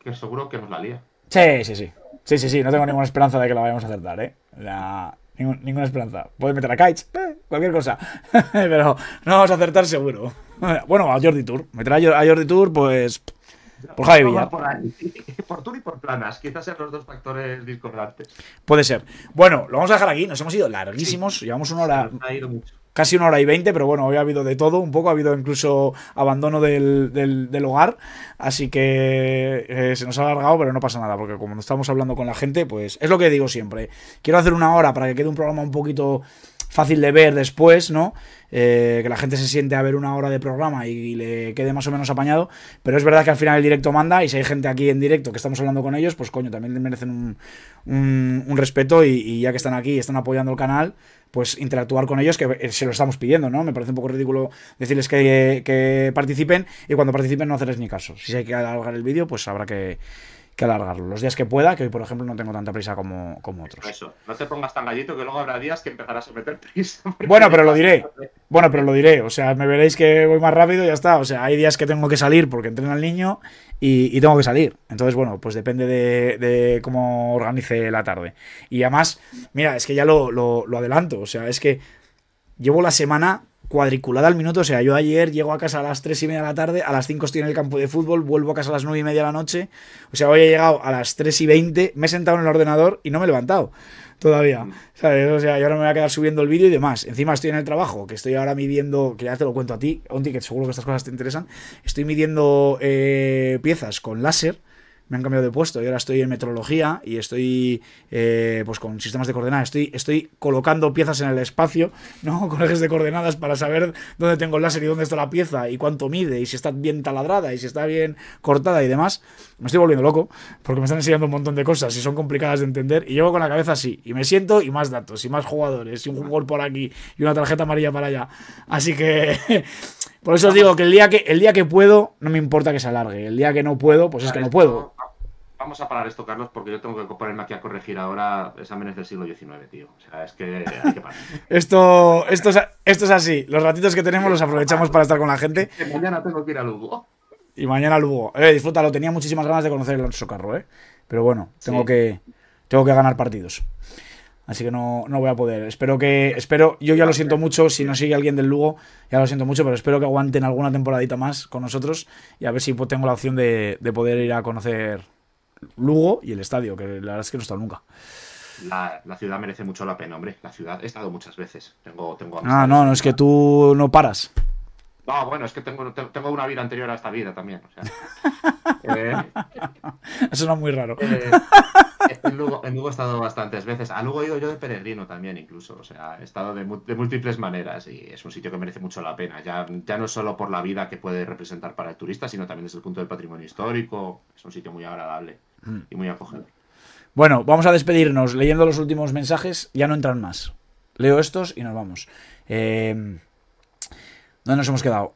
Speaker 2: que seguro que nos la lía.
Speaker 1: Sí, sí, sí. Sí, sí, sí. No tengo ninguna esperanza de que la vayamos a acertar, ¿eh? La ninguna esperanza. puede meter a Kites, eh, cualquier cosa. Pero no vamos a acertar seguro. Bueno, a Jordi Tour. Meter a Jordi Tour, pues. Por Javi Villa
Speaker 2: Por, Tour y por Planas. Quizás sean los dos factores discordantes.
Speaker 1: Puede ser. Bueno, lo vamos a dejar aquí. Nos hemos ido larguísimos. Llevamos una hora. Ha ido mucho casi una hora y veinte, pero bueno, hoy ha habido de todo, un poco, ha habido incluso abandono del, hogar, así que eh, se nos ha alargado, pero no pasa nada, porque como no estamos hablando con la gente, pues es lo que digo siempre, quiero hacer una hora para que quede un programa un poquito fácil de ver después, ¿no? Eh, que la gente se siente a ver una hora de programa y, le quede más o menos apañado. Pero es verdad que al final el directo manda y si hay gente aquí en directo que estamos hablando con ellos, pues coño, también merecen un, un, respeto y, ya que están aquí y están apoyando el canal, pues interactuar con ellos, que eh, se lo estamos pidiendo, ¿no? Me parece un poco ridículo decirles que, que participen y cuando participen no hacerles ni caso. Si hay que alargar el vídeo, pues habrá que, que alargarlo. Los días que pueda, que hoy, por ejemplo, no tengo tanta prisa como, como otros. Eso,
Speaker 2: no te pongas tan gallito que luego habrá días que empezarás a meter
Speaker 1: prisa. Bueno, pero lo diré. Bueno, pero lo diré. O sea, me veréis que voy más rápido y ya está. O sea, hay días que tengo que salir porque entrena el niño y, tengo que salir. Entonces, bueno, pues depende de, cómo organice la tarde. Y además, mira, es que ya lo adelanto. O sea, es que llevo la semana cuadriculada al minuto. O sea, yo ayer llego a casa a las 3 y media de la tarde, a las 5 estoy en el campo de fútbol, vuelvo a casa a las 9 y media de la noche. O sea, hoy he llegado a las 3 y 20, me he sentado en el ordenador y no me he levantado todavía. Mm. O sea, yo ahora me voy a quedar subiendo el vídeo y demás. Encima estoy en el trabajo, que estoy ahora midiendo, que ya te lo cuento a ti, Onti, que seguro que estas cosas te interesan. Estoy midiendo eh, piezas con láser me han cambiado de puesto y ahora estoy en metrología y estoy eh, pues con sistemas de coordenadas, estoy, estoy colocando piezas en el espacio, ¿no? Con ejes de coordenadas para saber dónde tengo el láser y dónde está la pieza y cuánto mide y si está bien taladrada y si está bien cortada y demás. Me estoy volviendo loco porque me están enseñando un montón de cosas y son complicadas de entender y llevo con la cabeza así y me siento y más datos y más jugadores y un jugador por aquí y una tarjeta amarilla para allá. Así que... por eso os digo que el día que el día que puedo no me importa que se alargue, el día que no puedo pues es que no puedo
Speaker 2: vamos a parar esto, Carlos, porque yo tengo que ponerme aquí a corregir ahora exámenes del siglo XIX, tío. O sea, es que hay que parar.
Speaker 1: esto, esto, es, esto es así. Los ratitos que tenemos los aprovechamos para estar con la gente. Que
Speaker 2: mañana tengo que ir a Lugo.
Speaker 1: Y mañana Lugo. Eh, disfrútalo, tenía muchísimas ganas de conocer el carro, ¿eh? Pero bueno, tengo, que, tengo que ganar partidos. Así que no, no voy a poder. Espero que. Espero. Yo ya lo siento mucho. Si no sigue alguien del Lugo, ya lo siento mucho. Pero espero que aguanten alguna temporadita más con nosotros. Y a ver si tengo la opción de, de poder ir a conocer Lugo y el estadio, que la verdad es que no he estado nunca.
Speaker 2: La, ciudad merece mucho la pena, hombre. La ciudad, he estado muchas veces. Tengo, tengo Ah,
Speaker 1: no, no, es que tú no paras.
Speaker 2: No, bueno, es que tengo, una vida anterior a esta vida también. Eh,
Speaker 1: Eso es muy raro. Eh,
Speaker 2: en, Lugo, he estado bastantes veces. Ah, en he ido yo de peregrino también, incluso. O sea, he estado de, múltiples maneras y es un sitio que merece mucho la pena. Ya, ya no solo por la vida que puede representar para el turista, sino también desde el punto del patrimonio histórico. Es un sitio muy agradable mm. y muy acogedor.
Speaker 1: Bueno, vamos a despedirnos leyendo los últimos mensajes. Ya no entran más. Leo estos y nos vamos. Eh, ¿Dónde nos hemos quedado.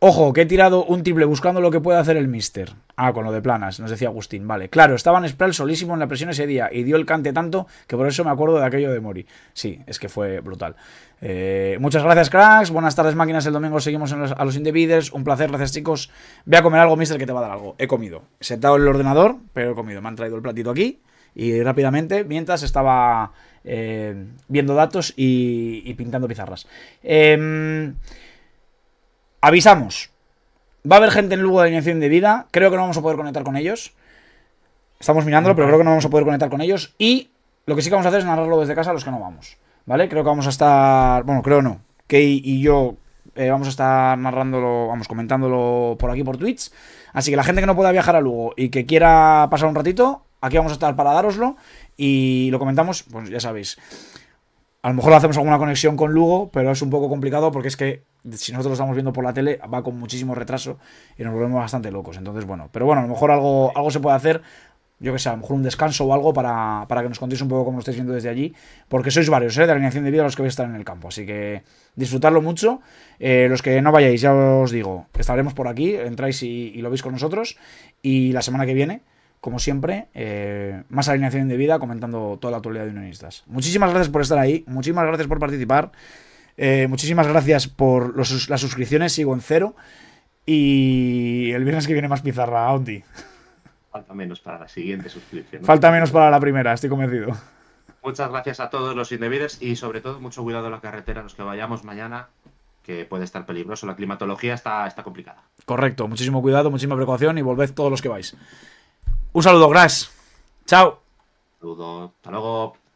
Speaker 1: Ojo, que he tirado un triple buscando lo que puede hacer el mister. Ah, con lo de planas, nos decía Agustín. Vale, claro, estaba spray solísimo en la presión ese día y dio el cante tanto que por eso me acuerdo de aquello de Mori. Sí, es que fue brutal. Eh, muchas gracias, cracks. Buenas tardes, máquinas. El domingo seguimos a los indevides Un placer, gracias, chicos. Voy a comer algo, mister, que te va a dar algo. He comido. Sentado en el ordenador, pero he comido. Me han traído el platito aquí y rápidamente, mientras estaba eh, viendo datos y, y pintando pizarras. Eh. Avisamos. Va a haber gente en Lugo de alineación de vida. Creo que no vamos a poder conectar con ellos. Estamos mirándolo, pero creo que no vamos a poder conectar con ellos. Y lo que sí que vamos a hacer es narrarlo desde casa a los que no vamos. ¿Vale? Creo que vamos a estar. Bueno, creo no. Key y yo eh, vamos a estar narrándolo, vamos, comentándolo por aquí por Twitch. Así que la gente que no pueda viajar a Lugo y que quiera pasar un ratito, aquí vamos a estar para daroslo. Y lo comentamos, pues ya sabéis. A lo mejor hacemos alguna conexión con Lugo, pero es un poco complicado porque es que si nosotros lo estamos viendo por la tele va con muchísimo retraso y nos volvemos bastante locos. Entonces, bueno, pero bueno, a lo mejor algo, algo se puede hacer yo que sé, a lo mejor un descanso o algo para, para, que nos contéis un poco cómo lo estáis viendo desde allí, porque sois varios, ¿eh? De alineación de vida los que vais a estar en el campo, así que disfrutarlo mucho. Eh, los que no vayáis, ya os digo, estaremos por aquí, entráis y lo veis con nosotros, y la semana que viene como siempre, eh, más alineación indebida comentando toda la actualidad de Unionistas. Muchísimas gracias por estar ahí, muchísimas gracias por participar, eh, muchísimas gracias por las suscripciones, sigo en cero. Y el viernes que viene más pizarra, Audi.
Speaker 2: Falta menos para la siguiente suscripción. Falta menos
Speaker 1: para la primera, estoy convencido.
Speaker 2: Muchas gracias a todos los indebides y sobre todo mucho cuidado en la carretera, los que vayamos mañana, que puede estar peligroso. La climatología está, está complicada.
Speaker 1: Correcto, muchísimo cuidado, muchísima precaución y volved todos los que vais. Un saludo, Gras. Chao.
Speaker 2: Saludos. Hasta luego.